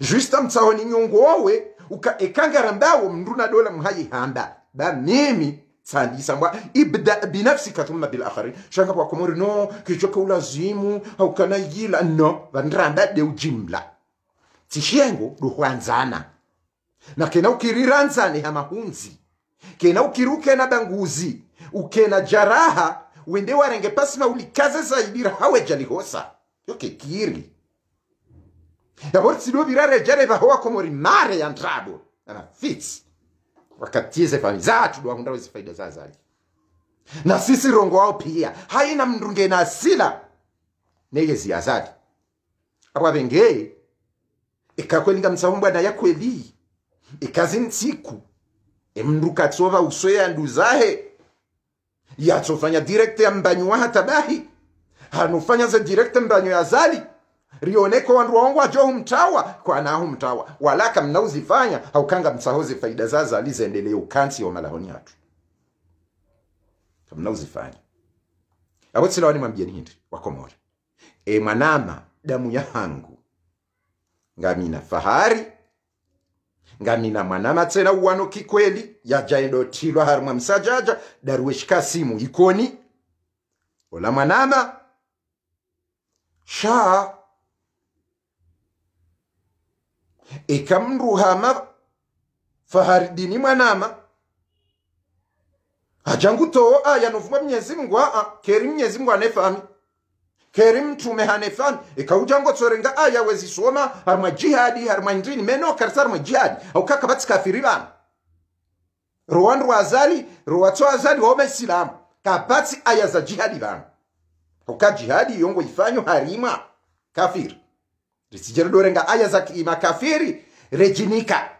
justa mtsahoni nyongo wowe ukaekangara mbawo mnduna dola mhayi hamba ba mimi sandisambwa ibda binafsi katuma thumma bilakharin shanga kwa bwakomori no kichoka ulazimu au kana yila no vandranda de ujimla tshishengo luhwanzana na kena ukiriranzane ha mahunzi kena ukiruke na danguzi ukena jaraha wende warenge pasina ulikaze zaidi rahawe jalihosa yoke yokekiri yahoritsidio birarejere vahowakomori mare ya ndrabo ana fits wakatize fami zatu wezi faida zazali na sisi rongo wao pia haina mndunge na asila neye ziazali apo avengeye ekakwenika mtsaumbwana yakweli ekazi ntsiku emndu katsova uswe yandu zahe yatsofanya direkte ya mbanyu wa tabahi hanufanya ze direkte mbanyu ya zali rioneko wandu waongo ajohu mtawa kwanahu mtawa walaka mnauzifanya haukanga msahozi faida za zali zendelee ukansi yomalahoni hatu mnauzifanya abo tsilawanimwambia nindi wakomora e manama damu ya hangu ngamina fahari ngamina mwanamatsera uwano kikweli yajaendotilwa harimwa msajaja daruweshika simu ikoni ola mwanama sha ikamruhama fahari dini mwanama ajangutowo aya novuma mnyezi aa keri mnyezi mngu anefami keri mtume hanefan ikauja ngo tsorenga aya ah, wezi wezisoma harma jihadi harma indini meno karisa harma jihadi au aukaka batsikafiri vanu rowan rwazali rowatso azali waoma isilamu kapatsi aya za jihadi au auka jihadi yongo ifanyo harima kafir risijere dorenga aya za kiima kafiri rejinika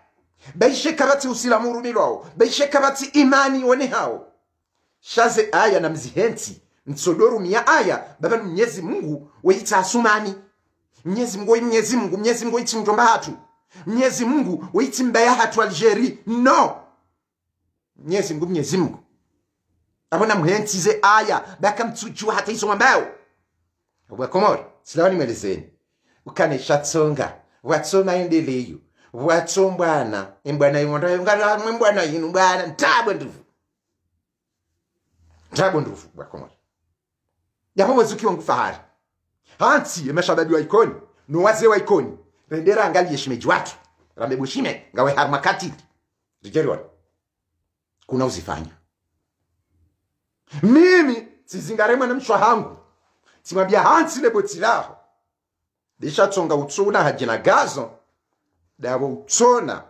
baishe kabatsi usilamu urumilwawo baishe kabatsi imani wone hao shaze aya na mzihenti nsodoro miya aya baba mnyezi mungu weita asumani mnyezi mungu mnyezi mungu mnyezi mungu weitsi mtomba hatu mnyezi mungu weiti mbaya hatu algeri no mnyezi mungu mnyezi mungu abona mhentsize aya baka bakamtsujua hata isoma mbao wakomori silawa nimwelezeni ukanishatsonga watsoma endeleyo watso mbwana imbwana imondayongaamwe mbwana yinu mbwana ntabwe ndufu ntabwe ndufu bwakomori Yahoboze ukiongufahara. Hansi yemeshababi wa ikoni, no wazee wa ikoni. Bendera angali yeshimeji wake. Ramebushime ngawe harmakati. Rijerwa. Kuna uzifanya. Mimi sizingaremwa na mshwa hangu. Simwambia hansi Disha tonga utsuna hajina gazo. Dawo utsona.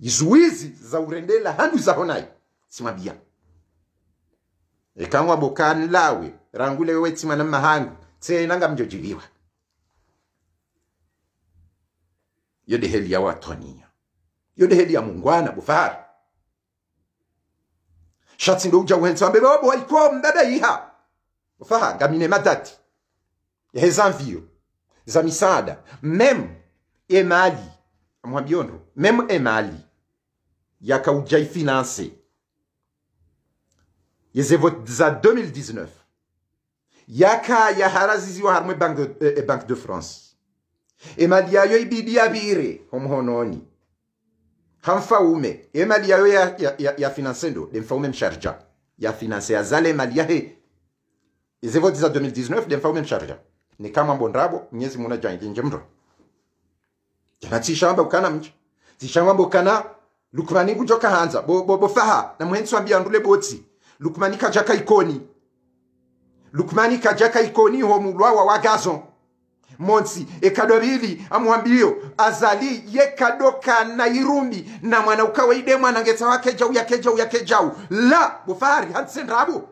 Izuizi za urendela handu za honai. Simwambia ekanwa bokani lawe rangule wewe tsimana mmahangu tsena yode heli ya watonia yode heli ya mungwana bufara bufari ndo uja uhenza wambe bobo waiko mbebe iha bufara gamine matati yaheza mvio za misada mem emali amwambiondo mem emali yaka yakauja ifinanse yezevotza 2019 yakaya haraziziwa et banque eh, eh, de france emali yayo ibidi yabire homuhononi hamfaume ye mali y'a ya, ya ndo demfaume msharja yafinanse azale mali 2019 demfaume msharja Ne kama mbondrabo nyezi muna jainginje mro jana tsishamba ukana ukana hanza bo, bo, faha na lukmani kajaka ikoni lukmani kajaka ikoni homu homulwawa wa gazon monsi ekado bili amuhambio azali yekado na irumbi na mwana ukawa ukawaide mwana ngeta wake jau yake jau yake jau la bufari hansen rabu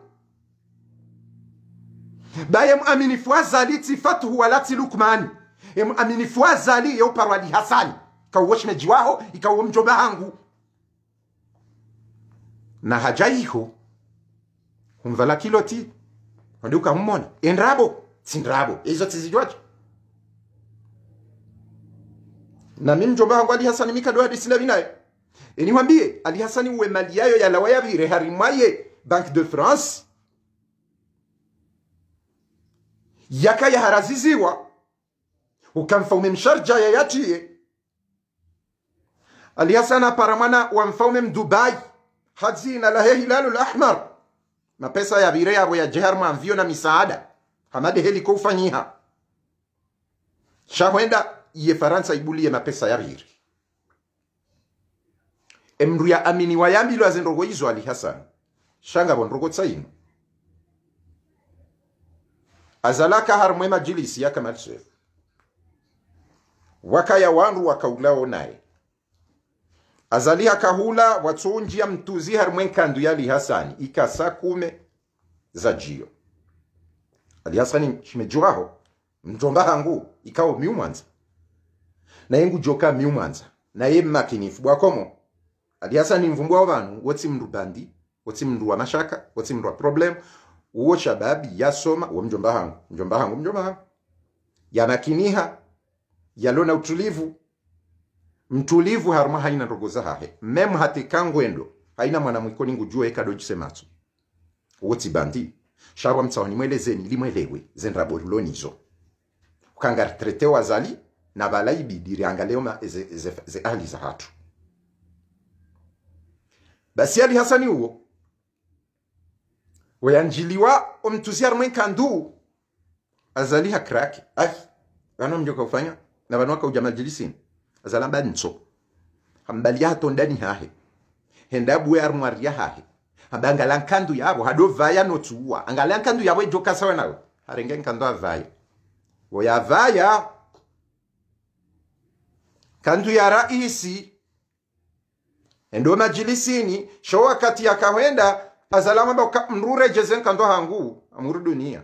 baye muaminifu azali tifatuhu walati lukmani e emuaminifu azali yeuparwali hasani ikauwoshmeji waho ikauwo mjoba hangu na hajaiho umva kilo ati ode ukamumona endrabo sindrabo izo tizijwacho na mimi mjomba wangu Ali Hassan Mika Doadi sina binaye eniwambie Ali Hassan uwe mali yayo yalawayabire harimaye Bank de France haraziziwa ukamfa umemsharja yayatiye Ali Hassan aparamana wa mfaume mdubai hazina lahe hilalu lahmar mapesa yavire yavo yajeharimo vio na misaada hamade heli koufanyiha shahwenda ye faransa ibulie mapesa yavire emndu ya amini wayambilwa zinrogo izo ali hasani shangavo nrogo tsaino azalaka harumwe majilisi yakamalshefu wakaya wandu wakaulao naye azaliha kahula watsonjia mtuzi hari mwenkandu yali hasani ikasa kume za jio ali hasani chimejuaho mjomba hangu ikao miumwanza na yengu joka miumwanza na ye makinifu bwakomo ali hasani mvumbwa wanu wotsi mndu bandi wotsi mndu wa mashaka wotsi mndu wa problem uwo shababi yasoma wa mjomba hangu mjomba hangu mjomba hangu yamakiniha yalona utulivu mtulivu haruma haina rogoza hahe mem hatikangwendo haina mwanamwikoni ngujue kadojisemaso woti bandi sharwa mtsawani mwelezeni limwelewe zendraborulonizo ukangartrete wazali na valaibidiriangaleoma ze, ze, ze ahli za hatu basi ali hasani uwo weyanjiliwa omtuzi harumwe nkandu azali hakrake ahi vano mjoka ufanya na vano wakauja majilisini azala banso hambali yaha tondani hahe armwari ya yahahe hamba angala nkandu yabo hadovaya notuwa angala nkandu yabo ejoka sawe nawe harenge nkandu avaya vaya kandu ya raisi endo majilisini sho wakati yakahwenda azalama boka mrure jeze nkandu hangu amuru dunia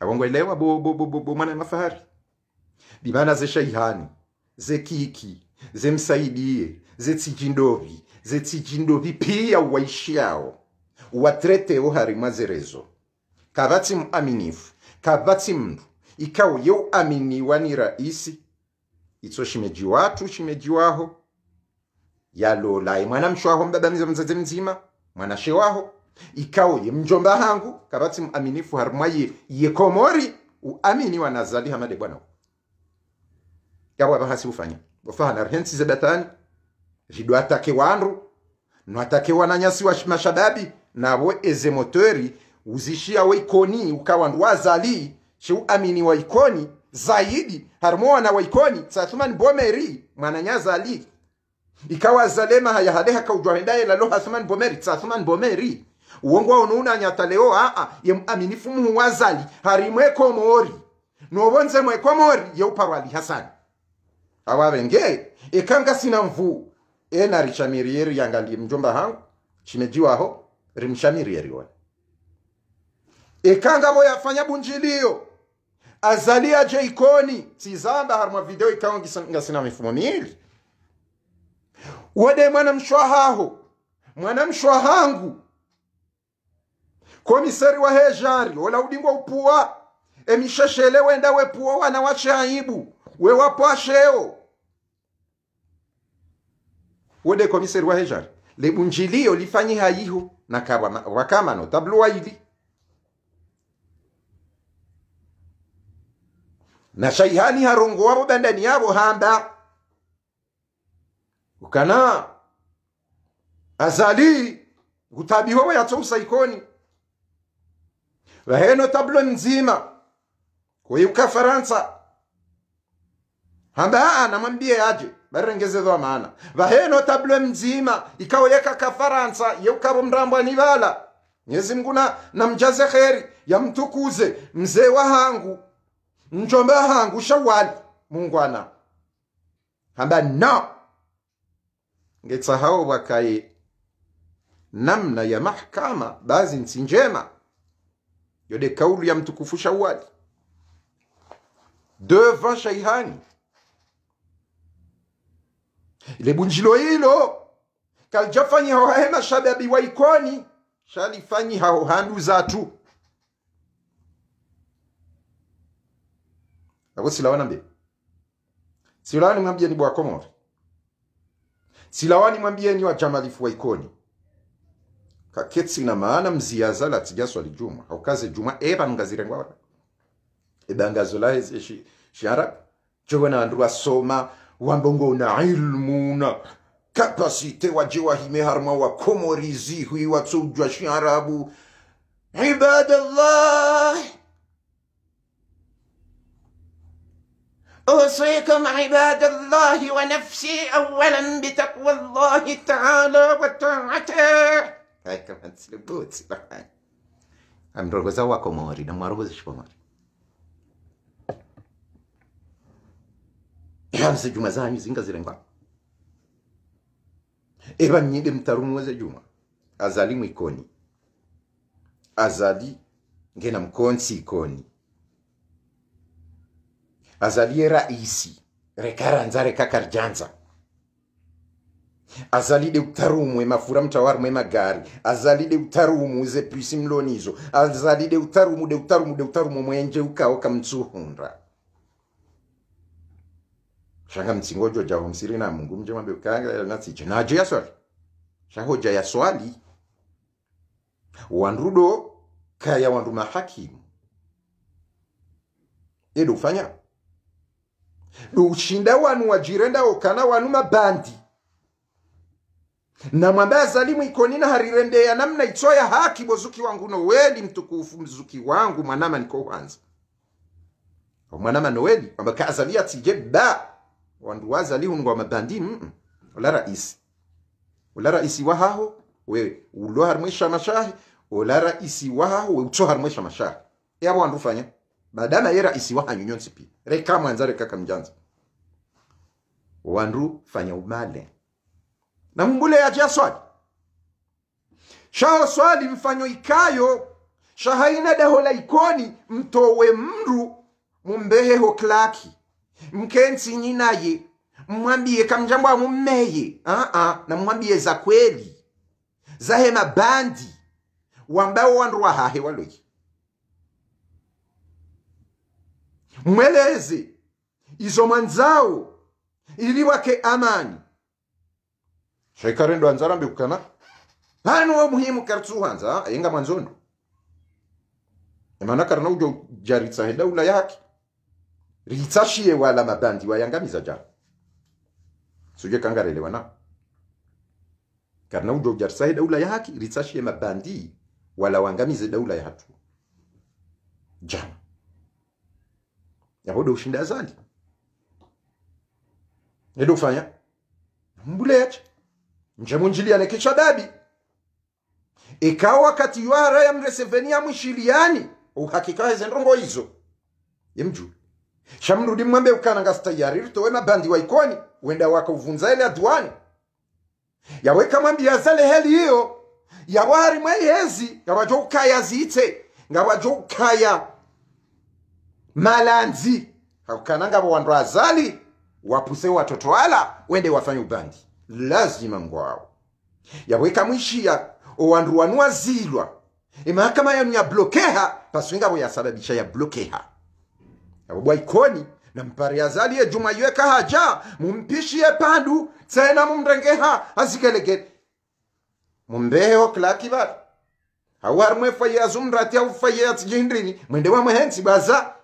abongo elewa bo bo bo bo mwana mafahari bimaana ze shaihani ze kiki zemsaidie ze zetijindovi pia waishiao watreteo harima zerezo kavati muaminifu kavati mndu ikawo yeuaminiwa ni raisi itso shimeji watu shimeji waho yalolaye mwana mshwaho mbabamiza mzazi mzima mwanashe waho ikawo ye mjomba hangu kavati muaminifu harimwa ye yekomori uaminiwa nazali hamade bwanao yabwa bahasi bufanya bufana hensi zebatani ridwa atake wandu nwatake wananyasi wa mashababi nabo eze motori uzishia we ikoni ukawandu wazali shiu amini wa ikoni zaidi harimo wana wa ikoni sathumani bomeri mwananyazali ikawa zalema haya hadeha hayahade la loha hathumani bomeri sathumani bomeri uongo ununa nyata leo aa ye aminifu muhu wazali harimwekomori nobonze mwekomori yeuparwali hasani awavengeri ekanga sina mvuu ena rishamiriyeri yanga li mjomba hangu chimejiwaho rimshamiriyeriwe ekanga voyafanya bunjilio azalia jeikoni tizamba harimwa video ikaonga sina mifumo miili wode mwana haho mwana mshwa hangu komiseri wa hejari ola udingwa upua emisheshele wenda wepuwa wana wache aibu wewapoa sheo wode komiseri wa hejari unjilio lifanyi hayiho nakabwa wakamano tablu waili na shaihani harongo wabo bandani yabo hamba ukana azali kutabihowo yatso usaikoni waheno tablo mzima kuyi faransa hamba haa namwambie yaje barengezezwa maana vaheno tabule mzima ikaweyeka kafaransa yeukavo mrambwa nivala nyezi na namjaze kheri yamtukuze mzee wa hangu mjombe wa hangu shawali mungwana hamba no ngetsahau wakaye namna ya mahkama bazi nsi njema yode kaulu ya mtukufu shawali devant shaihani lebunjilo hilo kaljafanyihaho hahena shababiwaikoni shalifanyihaho handu zatu abo silawana mbe silawani mwambieni bwakomori silawani mwambieni wajamalifu waikoni kaketsi na maana mziyaza latijaswa juma haukaze juma eba ngazirengwa ebangazo lahe shihara jowe na andu wasoma wambongo na ilmu na kapasite wajiwa hime harma wa komorizi hui watsoujwa shiarabu ibadallah أوصيكم عباد الله ونفسي أولا بتقوى الله تعالى وطاعته هاي كمان سلبوت سبحان أمرو غزا وكماري نمارو غزا شبماري yanze juma zanyu zingazire ngwa eba nyede mtarumu mtarumweze juma azali mwikoni azali ngena mkonsi ikoni Azali era isi. Rekara azaliye raisi rekaranza rekakarjanza azalide utarumwe mafura mtawarumwe magari de utarumu ze pisi mlonizo Azali de utarumu de utarumu de utarumu mwenje ukaoka mtsuhunda shaka mtsingojo jawo msiri na mungu mje mambe kanga na tsije na je yaswali ya swali wanrudo kaya wandu mahakimu edo ufanya do ushinda wanu wajirenda okana wanu mabandi na mwambaya zalimu ikonina harirendea namna itsoya haki bozuki wangu noweli mtukufu mzuki wangu mwanama niko uhanza mwanama noweli kwamba kazalia tsije ba wandu wazalihundwa mabandi mm, mm ola raisi ola raisi wahaho we ulo harimwe shamashahi ola raisi wahaho we weucho harimwe shamashahi yabo wandu fanya badana ye raisi wahanyu nyonse pia reka mwanza reka kamjanza wandu fanya umale na mumbule yajia swali shaho swali mfanyo ikayo shahaina dahola ikoni mtowe mndu mumbehe hoklaki mkensi nyinaye mwambie kamjambwa mummeye uh-uh. Ah, ah, namwambie za kweli zahe mabandi wambao wandruwa hahe waloi mweleze izo mwanzao ili wake amani shaikarendo anzarambe kukana hano wa muhimu karitsuhanza ayenga mwanzoni emana karina ujo jaritsahe daula yake ritsashiye wala mabandi wayangamiza jana suje kangarelewa na karna ujo jarsahe daula ya haki ritsashiye mabandi wala wangamize daula ya hatu ya hodo ushinda azali nedo ufanya mbulecha ya nekecha dabi ikawa wakati yuara ya mreseveni ya mwishiliani uhakika hezendongo hizo yemjuu shamrudi mwembe ukananga wema bandi wa ikoni wenda waka wakauvunza ile aduani yaweka mwambi yazale heli hiyo yawari mwayezi yawajo ukaya zite ngawajo ukaya malanzi hakukananga wandu azali wapuse watoto ala wende wafanye ubandi lazima mngwao yaweka mwishia owandu wanuwazilwa emahakama yanu yablokeha paswingavo yasababisha yablokeha na ikoni yawobwaikoni nampariazalie juma yueka haja mumpishie pandu tsena mumrengeha asikelekele mumbeho kilakivaru hawari mwefaye azumrati aufaye atijindrini mwende wa wamwehensi baza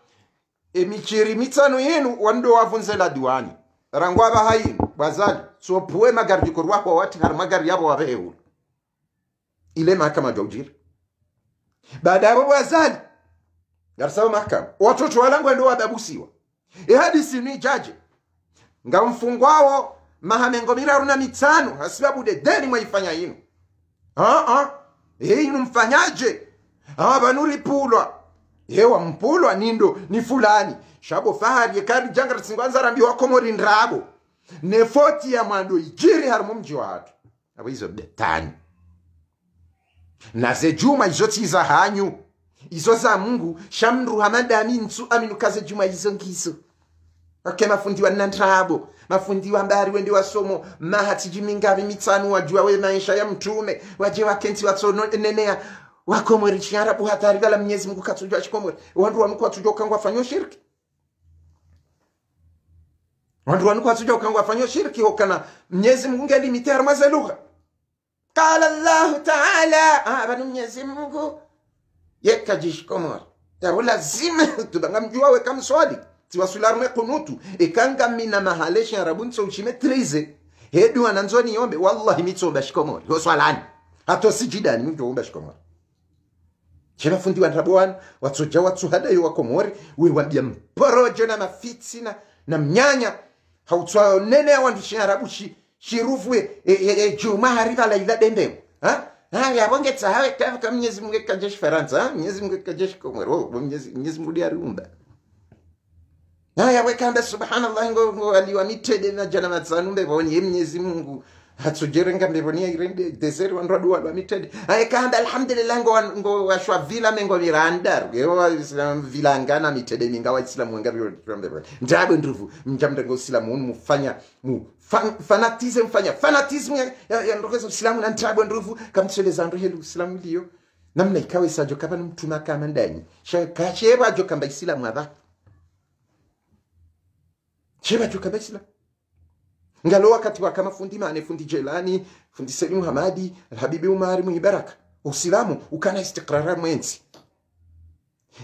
emichiri mitsano yenu wando wavunzela diwani rangu avahayinu bwazali sopuwe magari dikorwako wati hari magari yavo waveheulu ile mahakama jaujiri baada yavo bwazali Dar es mahakama, watoto walangu ndio wadabusiwa ehadisi ni jaje ngamfungwawo mahamengo milaru na mitano hasibabu dedeni mwaifanya inu inu mfanyaje vanuripulwa ewa mpulwa nindo ni fulani shabo fahari yekari jangara tsingwanza rambi wakomori ndrabo nefoti ya mwando ijiri harimo mji wa hatu abo izo betani naze juma izo tsiza hanyu izo za mungu shamru shamruhamadani nsu aminukaze juma izo ngizo okay mafundiwa nandrabo mafundiwa mbari wende wasomo mahatijimingave mitanu wajua we maisha ya mtume waje wakenti nenea wakomori chiarabu hatari vala mnyezi mungu katsujwa chikomori wandu wanuku watsujwa ukangwa wafanyo shirki wandu wanuku watsujwa ukangwa wafanyo shirki hokana mnyezi mungu ngelimite harumwa ze lugha qala llahu taala avanu ah, mnyezi mungu yeka jishkomor tabo lazima tubangamjua weka mswali tiwasularme kunutu mina ekangamina mahalesha yarabunso ushime trize hedu ananzoni yombe wallahi mitsoba shikomori hoswalani hato sijidani mumjoomba shikomori chevafundi wanrabowana watsoja watsuhadayo wakomori wewabya mporojo na mafitsi na, na mnyanya hautswaonene awandu shinarabu shi, shirufue e, e, e, juma harivalailadendeu ha? haya wangeza hawe kama Mwenyezi Mungu kajeshi Faransa Mwenyezi Mungu kajeshi Komoro Mwenyezi Mungu aliumba haya wekanda subhanallah ngo aliwa mitede na jana mazanumbe vaoni mnyezi Mungu hatsujerenga mbevonia irende deseri wanradu wadwa mitende aekahamba alhamdulillah ngo ngo washwa vila mengo miranda rwewa islam ngana mitende minga wa islam wanga rwambevonia ndabe ndruvu mjamda ngo islam un mufanya mu fan, fanatism fanya ya, ya, ya ndrokezo islam na ndabe ndruvu kamtseleza ndro helu islam liyo namna ikawe isajo kapa mtuma kama ndani shaka sheba jo kamba islam adha sheba jo kamba islam ngalo wakati wa kama fundi mane fundi jelani fundi selimu hamadi alhabibi umari muibaraka usilamu ukana istikrara mwenzi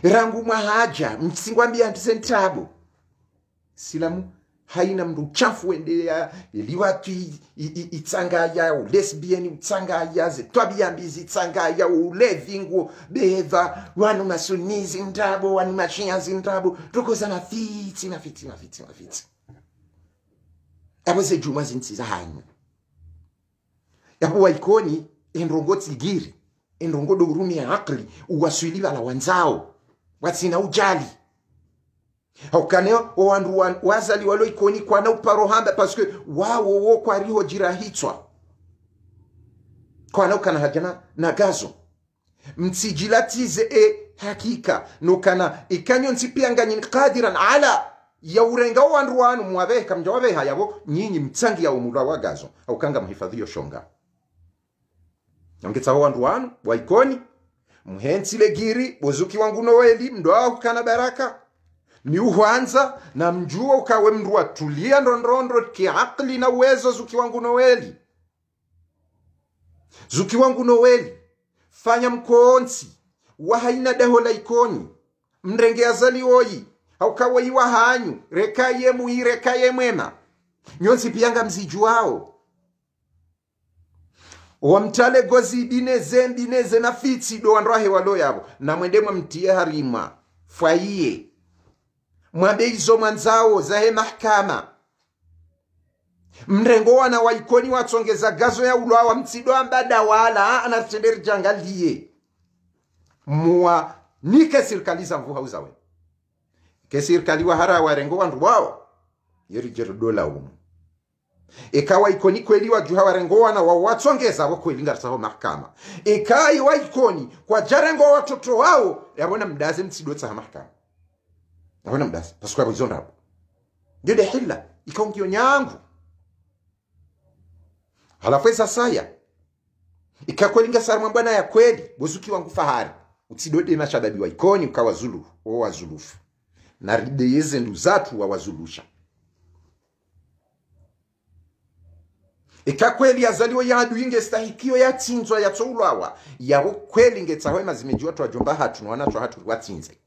rangu mwa haja msingwambia ntisentabu silamu haina mndu uchafu wendelea liwatu itsangaya ulesbieni utsangaya zetwabiambizi itsangaya ulevingu beva wanu masunizi ndabo wanu mashiyazi ndabo tukozana fiti na fiti na fiti na fiti abose juma zinziza hanyuma yabo waikoni enrongo tsigiri enrongo dourumi ya akli uwaswili bala wanzao watsina ujali haukane wawandu wazali walo waloikoni kwana uparohamba paske wawowo kwariho jirahitswa kwana ukana hajana na gazo mtsijilatize e hakika nokana ikanyonsipianganyini qadiran ala ya urenga yaurenga wandu wanu mwabeeka mja wabeha yabo nyinyi mtsangi ya wa gazo au kanga mhifadhi yo shonga wa wandu wanu ikoni mhensile legiri bozuki wangu noeli mndoa kukana baraka ni uhwanza na mjua ukawe mndu watulia ndondondro kiakli na uwezo zuki wangu noeli zuki wangu noeli fanya mkoonsi wahaina daho la ikoni zali oyi aukawa iwa hanyu reka yemu ireka yemwena nyonsi piyanga mzijuao wamtale gozi bine zembineze na fitsi do wanroahe walo yavo namwende mwamtiye harima fwaiye mwambe izo mwanzao zahe mahkama mrengo wana waikoni watsongeza gazo ya ulwawa mtsido ambada wala anatenderi janga liye muwanike serikali za mvuha uzawe ke sirkali wa hara warengo wandu wao yerijero dola umu ikawa ikoni kweli wajuha warengowa na wao watsongezawo kweli ngarisawo mahakama ikawa iwa ikoni kwa jarengo wa watoto wao wawo yavona mdaze mtsidotsaha mahakama yavona mdaze pasukwavo izo ndabo ndio dehila ikaungio nyangu halafu esa saya ikakwelinga sarmwa bwana ya kweli bozuki wangu fahari utsidode wa ikoni ukawa zuluhu zulufu na ridhi izinu zatu wawazulusha ika kweli ya adu inge stahikio ya ingestahikio ya yatsoulawa ya kweli inge ngetsaho emazimejiwa jomba hatu nowanatso hatu wa watsinze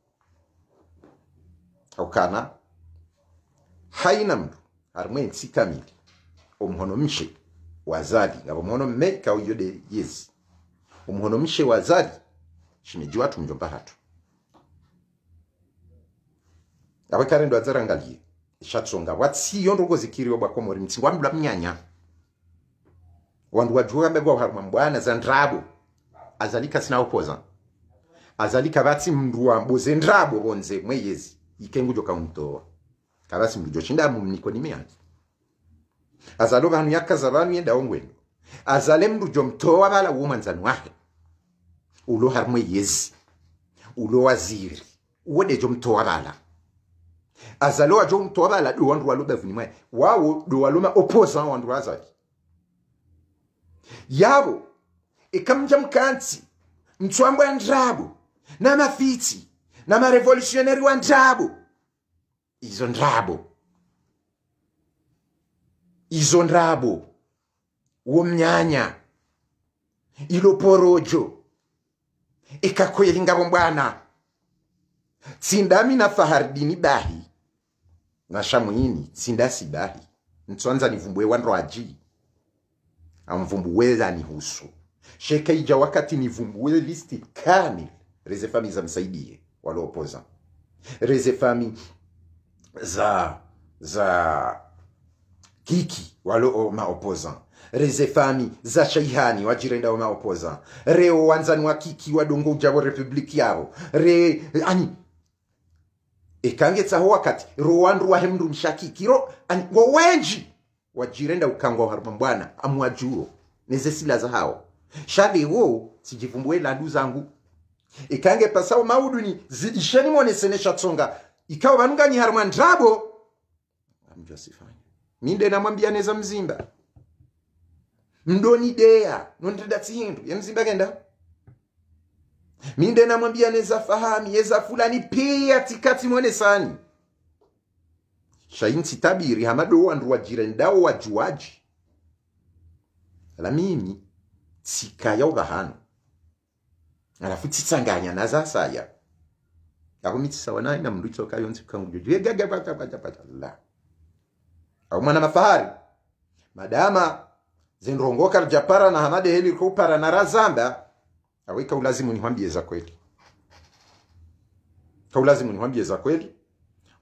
aukana haina mndu arimwe entsi kamili omuhono mshe wazali ngabo muhono meka uyode yes omuhono mshe wazali shimejiwa mjomba hatu avakare ndo adzarangalie shatsonga watsiyo ndokozikiriwa bwakomori mtsi wandula mnyanya wandu wajuka mbegwa haruma mbwana za ndrabo azalika sina sinaopoza azalika vatsi mndu wamboze ndrabo vonze mweyezi ikengujo kaumtoa kavasi mndu joshinda mumniko nimeyani azalo vanu yakaza vanu yenda ongwenu azale mndu jomtoa vala womwanzanu wahe ulo harimwe yezi ulo waziri uwode jomtoa vala azali wajo omuntu wabala do wandu waluba vunimwe wawo do waluma oposa wandu wazaki yabo ikamja mkansi mtswambo ya ndrabu na mafiti na marevolutionary wa ndrabu izo ndrabu izo ndrabu wo mnyanya ilo porojo ikakoyela ingabo mbwana tsindami na fahardini bahi nashamuini tsindasidali ntswanza nivumbue wanro aji amvumbuwela nihusu sheka ija wakati nivumbue listi kamil rezefami za msaidie waloopoza rezefami za za kiki walo maopoza rezefami za shaihani wajirenda maopoza reo wanzani wa kiki wadongo ujavo republiki yavo re ani ekangetsaho wakati rowandu wahemndu mshakikiro ngo wajirenda ukangwa haruma mbwana amwajuro nezesila zahao shadewo sijivumbue landu zangu ikange pasao mauduni zidisheni mwonesenesha tsonga ikawa vanunganyi haruma ndrabo amjwa minde namwambia neza mzimba mdoni deya nondreda tsihindu ye mzimba kenda minde namwambia neza fahami yeza fulani pia tikati mwonesani shainti tabiri hamado wandu wajire ndao wajuaji la mimi tsikaya ugahano alafu titsanganya na zasaya yakumitisawa naye na mndu itsoka yonse kukangujojo yegagapatapatapatala au mwana mafahari madama zinrongoka rjapara na hamade heli kupara na razamba Awe kaulazimu niwambie za kweli, kaulazimu niwambie za kweli,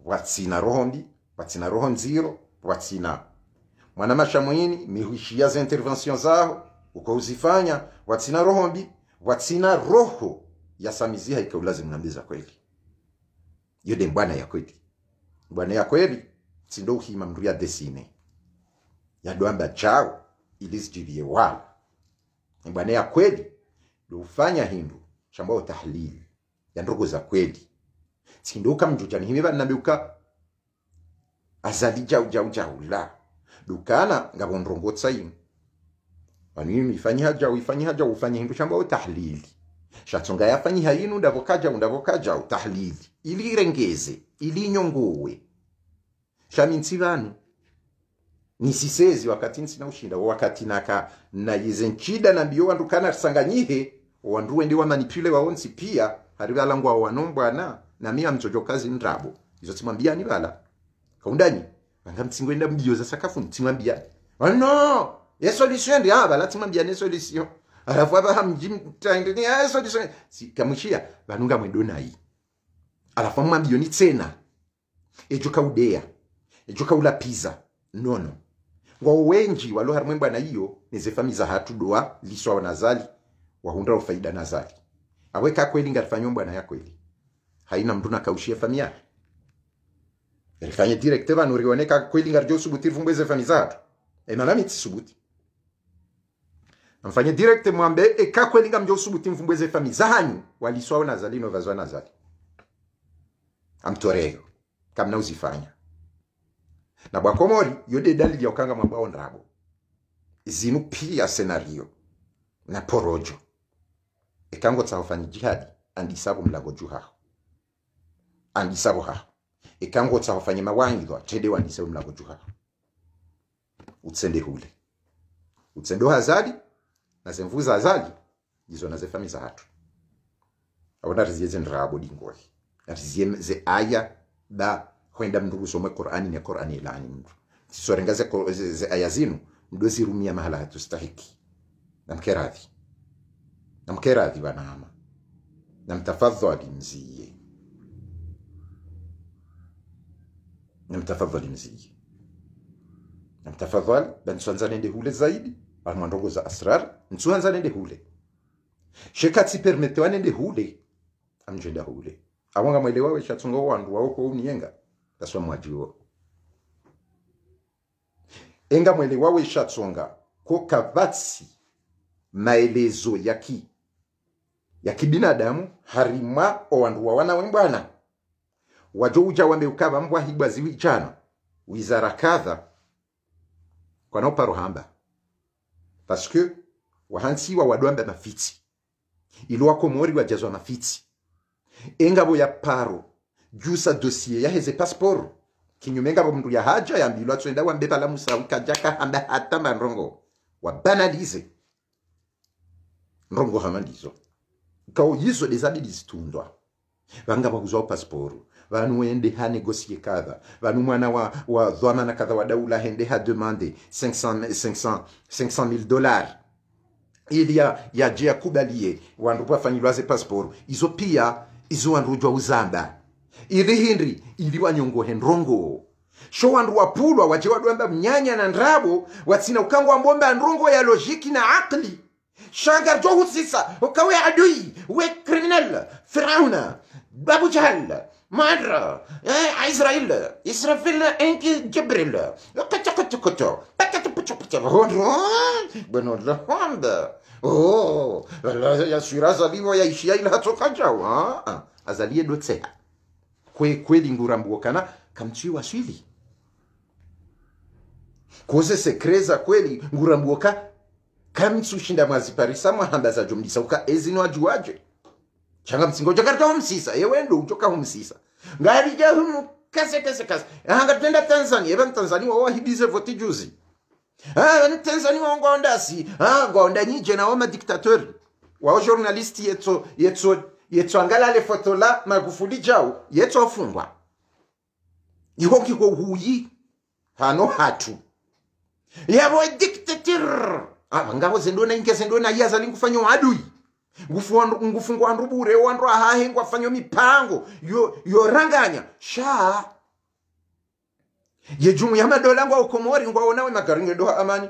watsina roho mbi watsina roho nziro watsina mwanamasha mwini mihuishia za intervention zao uko uzifanya watsina roho mbi watsina roho ya yasamiziha ikaulazimu niwambie za kweli yode mbwana ya kweli mbwana ya kweli sindo uhima desine ya yadoamba chao ilisijilie wala mbwana ya kweli dofanya hindu chamba tahlili ya ndugu za kweli sindoka mjujani hime bana beuka azali jau jau jau la dukana ngabondrongo tsayin wanini mifanyi haja uifanyi haja ufanye hindu chamba tahlili shatsonga yafanyi hayinu ndavokaja undavokaja tahlili ili rengeze ili nyongowe shaminsi vanu nisisezi wakati nsina ushinda wakati naka na yizenchida na biyo wandukana sanganyihe owandu wendi wamanipule wawonsi pia hari valangwa wanombwana na mia mchojokazi mrabo izo tsimwambiani vala kaundanyi vanga mtsingwenda mbiyo za sakafu sakafuni tsimwambiani vano esolution ndi ava la tsimwambiani esolution alafu ava hamjimtangeni si kamushia vanunga mwedonai alafu amwambiyo ni tena ejo kaudeya ejo kaulapiza nono ngwa wenji walo harimwe mbwana iyo nezefamiza hatu doa liswa wanazali wahundao faida nazari aweka kweli ngalifanywa bwana yako ili haina mndu nakaushia famia elifanye direkte vanhu rioneka kweli ngarijo subuti rifungweze e zatu enalamiti subuti amfanye direkte mwambe eka kweli ngamjo subuti waliswa fami zali no vazwa na nazali amtoreyo kamna uzifanya na bwa komori yode dalili ya ukanga mwambao ndrabo zinu pia senario na porojo ekango tsa tsahofanya jihadi andisavo mlango juu haho andisavo haho ekango tsahofanya mawangilwa tende wandisavo mlango juu haho utsende hule utsendo hazali nazemvuza hazali izo famisa hatu awona rizieze nrabo dingohi ze aya da hoenda mndu kusomwe qurani ne qurani ilani e mndu sisorenga ze aya zinu mdozirumia mahala hatustahiki namkeradhi na mkeerathima nama na mtafadhali mziye na mtafadhali mziye na mtafadhali bansuanza nende hule zaidi mwandogo za asrar nsuanza nende hule shekatsi wa nende hule amjenda hule awanga mwele wawe shatunga wandu wao ko unienga taswa mwajiwo enga mwele wawe shatunga ko kavatsi maelezo ki ya kibinadamu harima o wandu owandu wawana wembwana wajouja wambeukava mbwa higwa ziwi ichano wizara kadha kwanopa rohamba paske wahansiwa wadwamba mafitsi ilo wakomori wajazwa mafitsi engabo ya paro jusa dosie yaheze pasporo kinyume ngabo mndu ya haja ya yambilwa tswenda wambepala musawi kaja kahamba hata manrongo wabanalize nrongo hama ndizo kau yizo dezade dizitundwa vanga vakudzwa upasiporo vanu ende ha negosie kadha vanu mwana wa, wa na kadha wa daula hende ha demande 500 500 500 dollars ili ya, ya je akubalie wandu pafanyilwa ze pasiporo izo pia izo wanrujwa uzamba ili hindri ili wanyongo ndrongo sho wandu wapulwa waje wadwamba mnyanya na ndrabo watsina ukangwa mbomba ndrongo ya lojiki na akli شانغر جو سيسا وكوي عدوي وكرينال فرعون بابو جهل مرة إيه، عزرائيل إسرافيل إنك جبريل قت قت قت بكت بكت بكت بنو الحمد أوه يا شيراز لي ويا إشياء لها تقجعوا ها آه، أزالية دوتسيها كوي كوي دينغورام بوكانا كمتشي وشيلي كوزي سكريزا كويلي غورام بوكا kamutsi ushinda mwaziparisa mwahamba jomdisa uka ezino ajuwaje changa mtsingo chakarita humsisa yewendo uchoka humsisa ngarija humu kase kase kase hanga tenda tanzania evan tanzania hibize voti juzi vanu tanzania wangondasi gonda nyije nawo madiktatori wawo journalisti yeto yeto yetso angalale foto la magufuli jawo yeto afungwa iko kiko huyi hano hatu yabo diktator Ah, zendo na inke zendona iya adui nkufanya uadui ngufungwa ndubure wandwa hahe fanyo mipango yoranganya shaa yejumuya madola ngwaukomori ngwaonawe magaringedo amani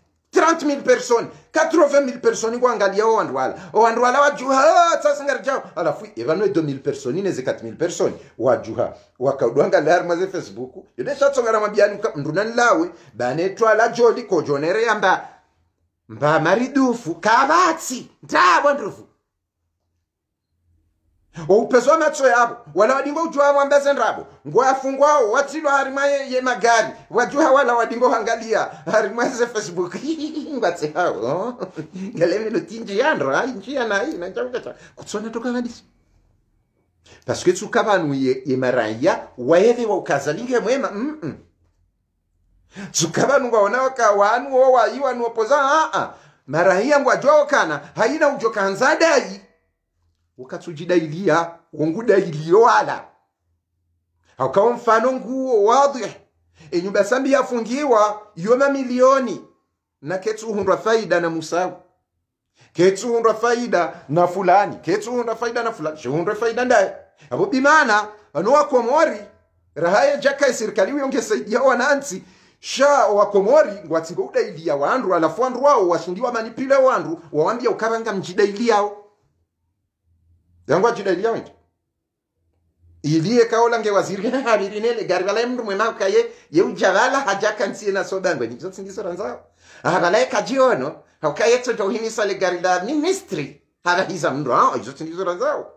30 000 personnes 80 000 personnes kuangalia wandu wala wandu wala wajuha ah, sasa ngari jao alafu evanwe 2000 personnes ineze 4000 personnes wajuha wakadwanga lar maze facebook yodesha tsongara mabyani mndunani lawe bane twala joli kojonere yamba mba maridufu kavatsi ndabwa ndufu oupezwa matso yabo wala wadingo ujuha wambeze ndravo ngoafungwao watilwa harima oh. ye, ye magari wajuha wala wadingo hangalia harima ze facebook ngwatse hao galemelo tinji yandra inji yanayi nanjakukacha kutsona toka vadisi paske tsuka vanhu yemaraiya waeve waukazalinge mwema mm -mm. tsuka vanhu waona wanuwo waiwanuwopoza aa maraya ngwajwawo wakana haina ujoka ujokanzadai ukatsujidailia ungudailiyoala akawa mfano nguo wadhi enyumba sambi yafungiwa yoma milioni na ketsuhundwa faida na musawi ketsuhundwa faida na fulani ketsuhundwa faida na fulani shihundwa faida ndaye abo bimana vano wakomori rahaya jaka serikali uyongesaidia wananti sha wakomori ngwatsingo udailia wandu alafu andru wao washindiwa manipile wandu wawambia ukaranga mjidailiao ao yangu achidalia wengi ilie kaolange waziri habirinele garibalaye mndu mwemakaye yeujavala hajakansie na sodangwe nizo singiso ranzao ahagalaye kajiono haukayeto tohimisale garida ministri harahiza mndu ao izo singiso ranzao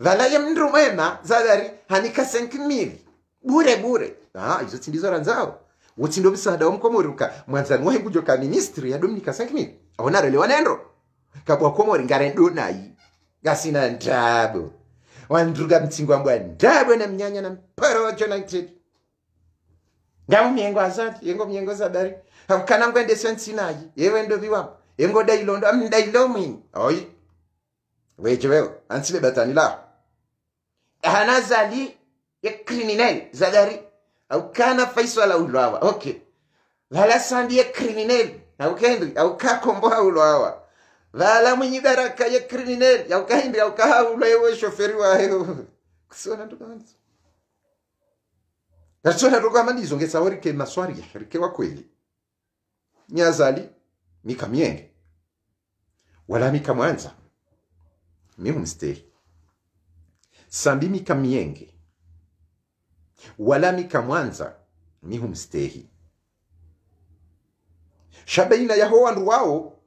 valaye mndu mwema zadari hanika senkimili bure bure ah izo singiso ranzao utsindo msada wamkomoruka mwanzani wahengujoka ministri ya yadomnika senkimili aonarelewanendo kabwakomori ngarendonayi ngasina ndabo wandruka mtsingo wambwa ndabo namnyanya namparo wacho ngamu ndamumihengo azati yengo mihengo sadari kana ngwendeswe nsinaji yewe ndo ndoviwapo yengo dailondo amdailo mwini oi wechewewo ansibe batani la hana zali ya criminel zadari au kana faiso la ulwawa okay vala sandi ya ye criminel aukendri aukakomboa ulwawa vala mwenye daraka ya criminal ya ukahindi ya ukahaula ewe shoferi wayo kusona tukamandizo zonge sawari ke maswari shirike wa kweli nyazali mikamyenge wala mikamwanza mihumsteri sambi mikamyenge wala mikamwanza mihumstehi shabaina yaho wandu wao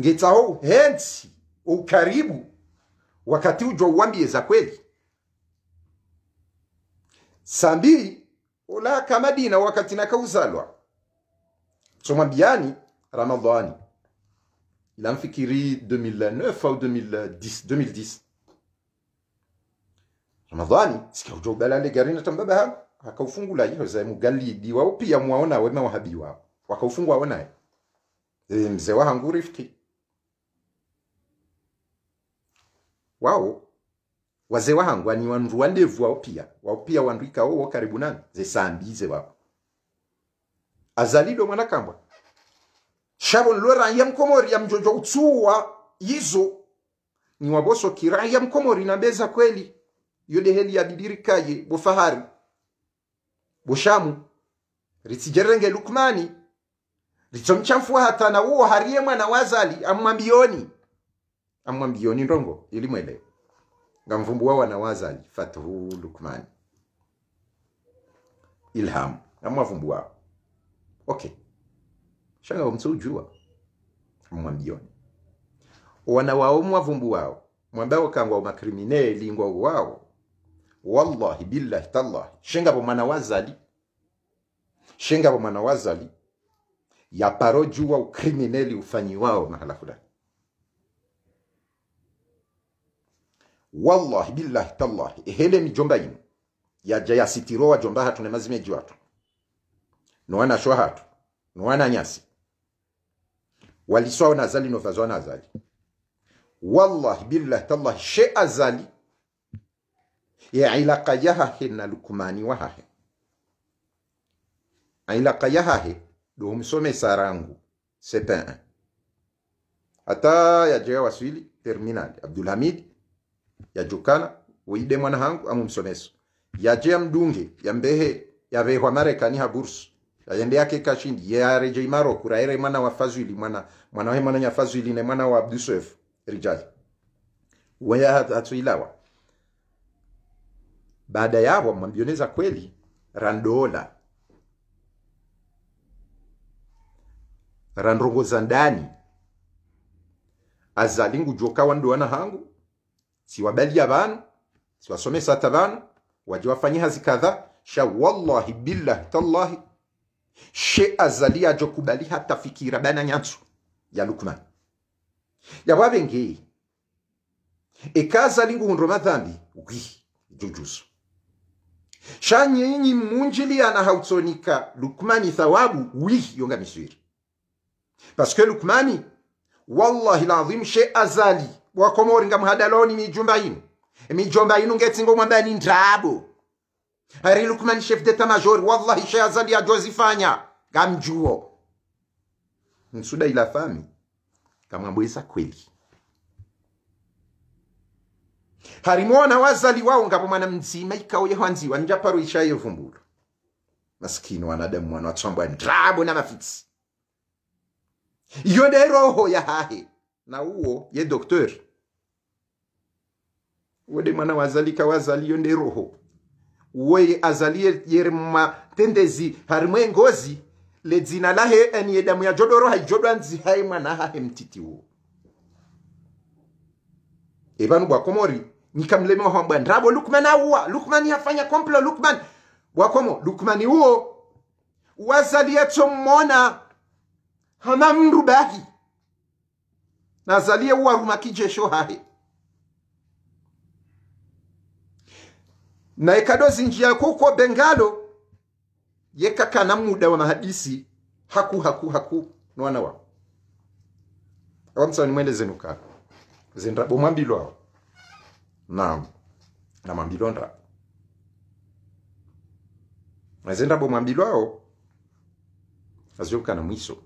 ngetsao hensi ukaribu wakati ujo uambie za kweli sambili kama dina wakati nakauzalwa somwambiani ramadhani mfikiri 2009 au 2010 2010 ramadhani sikauja ubalale gari na tambaba hangu akaufungula yeho za mugalidi wao pia mwaona wema wahabi wao wakaufungua wanaye mzee wa hangu rifiki wao wazee wahangwa ni wandu wandevu wao pia wao pia wandwika wowo karibu nani zesambize wao azalilo mwanakambwa shavo nloraya mkomori ya mjojo utsuwa yizo ni waboso kiraya mkomori na beza kweli yode heli yodeheli yabidirikaye bofahari boshamu ritsijerenge lukmani ritsomchamfuwa hatana uwo hariye mwana wazali amwambioni ama mjioni ndongo ilimwelewa ngamvumbua wana wazali fatuhu Lukman Ilham amwavumbu amwavumbua okay shanga umsujua mwamjioni wana wao mwavumbu wao mwambao kangwa makrimineli ngwa wao wallahi billahi tallahi shengabo mwana wazali shengabo mwana wazali yaparojua ukrimineli ufanyi wao mahala fulani wallahi billahi tallahi ehele mijomba yino yaja yasitirowa jomba hatu na mazime mazimeji watu nowana shwa hatu nowana nyasi waliswawo nazali novazwa nazali wallahi billahi tallahi she azali ya ilaka ya hahe na lukumani wa hahe ilaka ya yahahe dohumsomesa rangu sepin hata jaya waswili terminali abdulhamidi yajukana uide mwana hangu amumsomeso yajea mdunge yambehe yavehwa marekani habursu yayende yake kashindi yareje imaro kuraere mwana wa fazwili mwana mwana wa mwana nyafazwili ne mwana wa abdusef rijai weya hatuilawa baada yabo mwambioneza kweli randola randongoza ndani azalingu joka wandoana hangu siwabalia abantu siwasomesa hata abantu waje hazi kadha sha wallahi billahi tallahi she azali ajo kubali hata fikira bana nyansu ya lukman yabwabengeye ekaza linguhundro madhambi wi sha nyinyi munjili anahautsonika lukmani thawabu wi yonga misiri parce que lukmani wallahi lazim she azali wakomori nga mhadaloni mijumba inu mijomba ino ngetsingo mwambani ndabo ari lukman chef deta majori wallahi shazali ajozifanya ngamjuo nsuda ila fami kamwambwesa kweli harimwona wazali wawo ngapo mwana mdzima ikawo yehwanziwa njaparo ishaye vumbulo masikini wanadamu mwana watswambwa ndabo na mafitsi iyo de roho ya hahe na uwo ye doktori wode mwana wazalika wazaliyo neroho woye azaliye yeri matendezi harimwe engozi ledzina lahe eniye damu ya jodoro haijodwa nzi hai mwana hahe mtitiwo evanu bwakomori nikamlema hambwa ndrabo lukman auwa lukman yafanya komplo lukman bwakomo lukmani uwo wazaliyechommona hana mndu baki nazalie uwaruma kijesho hahe na ekadozinjira kuko bengalo yekaka na muda wa mahadisi haku haku haku nwana wa awamsawani mwende zenuka zendrabo mwambilo awo naam na mwambilo ndrabo azendrabo mwambilo awo mwiso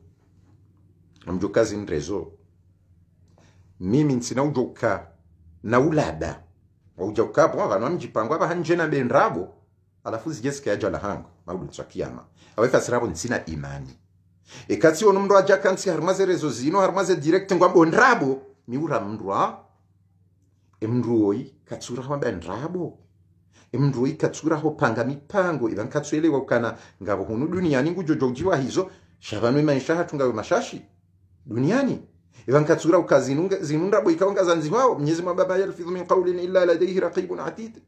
amjokazi zindrezo mimi nsina ujoka na ulada wauja ukabwa vanhu vamjipango ava na benravo alafu zijeske aja lahango maulu tswa kiyama avefasiravo nsina imani ekatsi ono mndu aja kansi harimaze rezo zino harimaze direct ngwambo nrabo miura mndwa emndu oyi katsuraho amba nrabo emndu katsura e, katsuraho panga mipango iba nkatsuelewa kana ngavo hunu duniani ngujojo ujiwa hizo shavanwe maisha hatu ngawe mashashi duniani Ikankachura ukazinunga zinunda bo ikaonga zanzi wao Mwenyezi Mungu baba yalfidhu min qawlin illa ladayhi raqibun atid.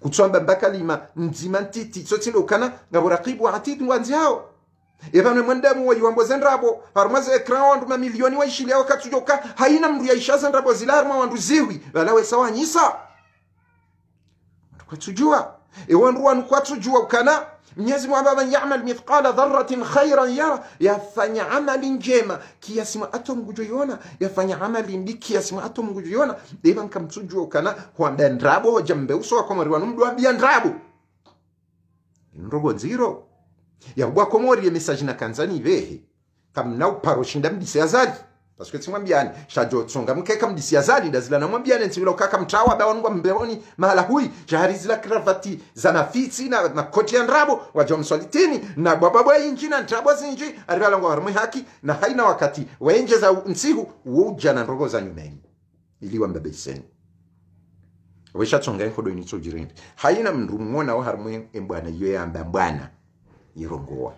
Kutsamba bakalima nzima ntiti so tsindo kana ngabo raqibu atid ngwanzi hao. Ebamwe mwendamu wa yuambo zendrabo harmaze ekran wandu mamilioni wa ishili yao katsujoka haina mndu yaisha zendrabo zilarma wandu ziwi balawe sawa nyisa. Kwatsujua. E wandu wanu kwatsujua ukana Mwenyezi Mungu ambaye yamal mithqala dharratin khairan yara, yafanya amali njema kiasi ato yona yafanya amali ndi kiasi ato yona deba nkamtsujwa kana kwamba ndrabo hoja mbeuso wako mariwanu ambia ndrabo nrogo ya yabwa komori ya message na kanzani vehe kamna uparoshinda mdise azali paswe timwambiani shajotsonga mkeka mdisiazali dazila namwambiani nsimila ukaka mtawa bawanungwa mbeoni mahala hui shaharizila kravati za mafitsi na makoti ya ndrabo wajwa mswalitini na bwabwabwa inji na ntrabwa zinji arivalangwa warumwe haki na haina wakati wenje za nsihu wouja na nrogo za nyumeni iliwa mbebe mbabeseni weshatsonga enkhodo initso jirembi haina mndu mmwonawo harimwe embwana iyo yamba mbwana irongowa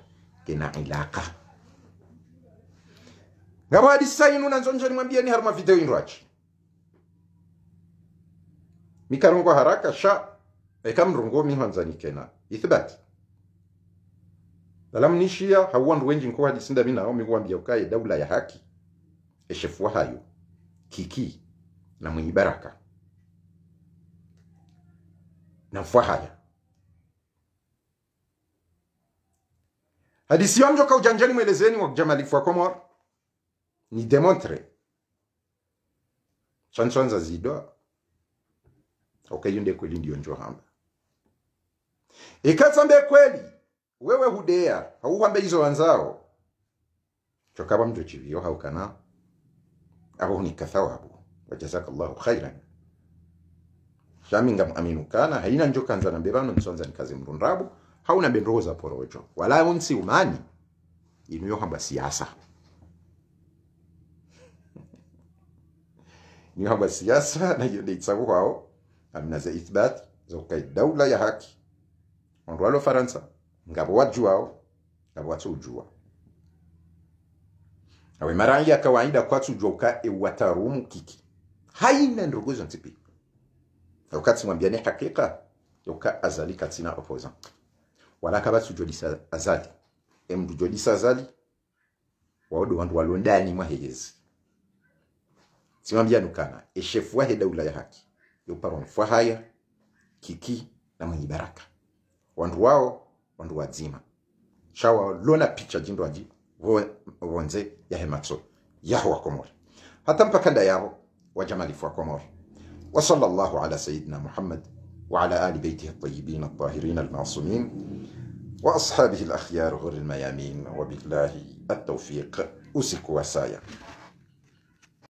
kena ilaka ngava hadisa inu nanzonja nimwambieni haruma video inu achi mikarongwa haraka sha eka mrongo minhwanzani kena ithibati dalamnishia hawandu wenji nko nao minao miwambia ukaye daula ya haki eshefua hayo kiki na mwenye baraka na mfua haya hadisi yamjo ujanjani mwelezeni wa wa komoro ni démontré chansons azidwa ukayunde kweli ndio njohamba ikatsambe kweli wewe hudeya hauhambe izo wanzao chokaba mcho chivyo haukana abo hunika thawabu wajazakallahu khairan shaminga muaminukana haina njokanza na mbebano nsonza nikaze mrundrabu hauna benroza porocho wala unsi umani inuyo hamba siasa ni kwamba siasa na hiyo deitsaku kwao amna za ithbat za kukai daula ya haki ondu alo faransa ngabo wajuao ngabo watsujua awe marangi ya kawaida kwatsujua uka watarumu kiki haina ndugu zonse pia wakati mwambia ni hakika yoka azali katina opposant wala kaba tujua tujolisa azali emdujolisa azali waodo wandu walondani hegezi Simambia nukana, eshefu wahe daula ya haki yoparo mfwahaya kiki na mwenye baraka wandu wao wandu wazima. shawa lona picha jindu waji, vo ya hematso yaho wakomori hata mpakanda yao wajamalifu wakomori وصلى الله على سيدنا محمد wa ashabihi al الطيبين الطاهرين al-mayamin, wa غر الميامين tawfiq usiku wa وسايا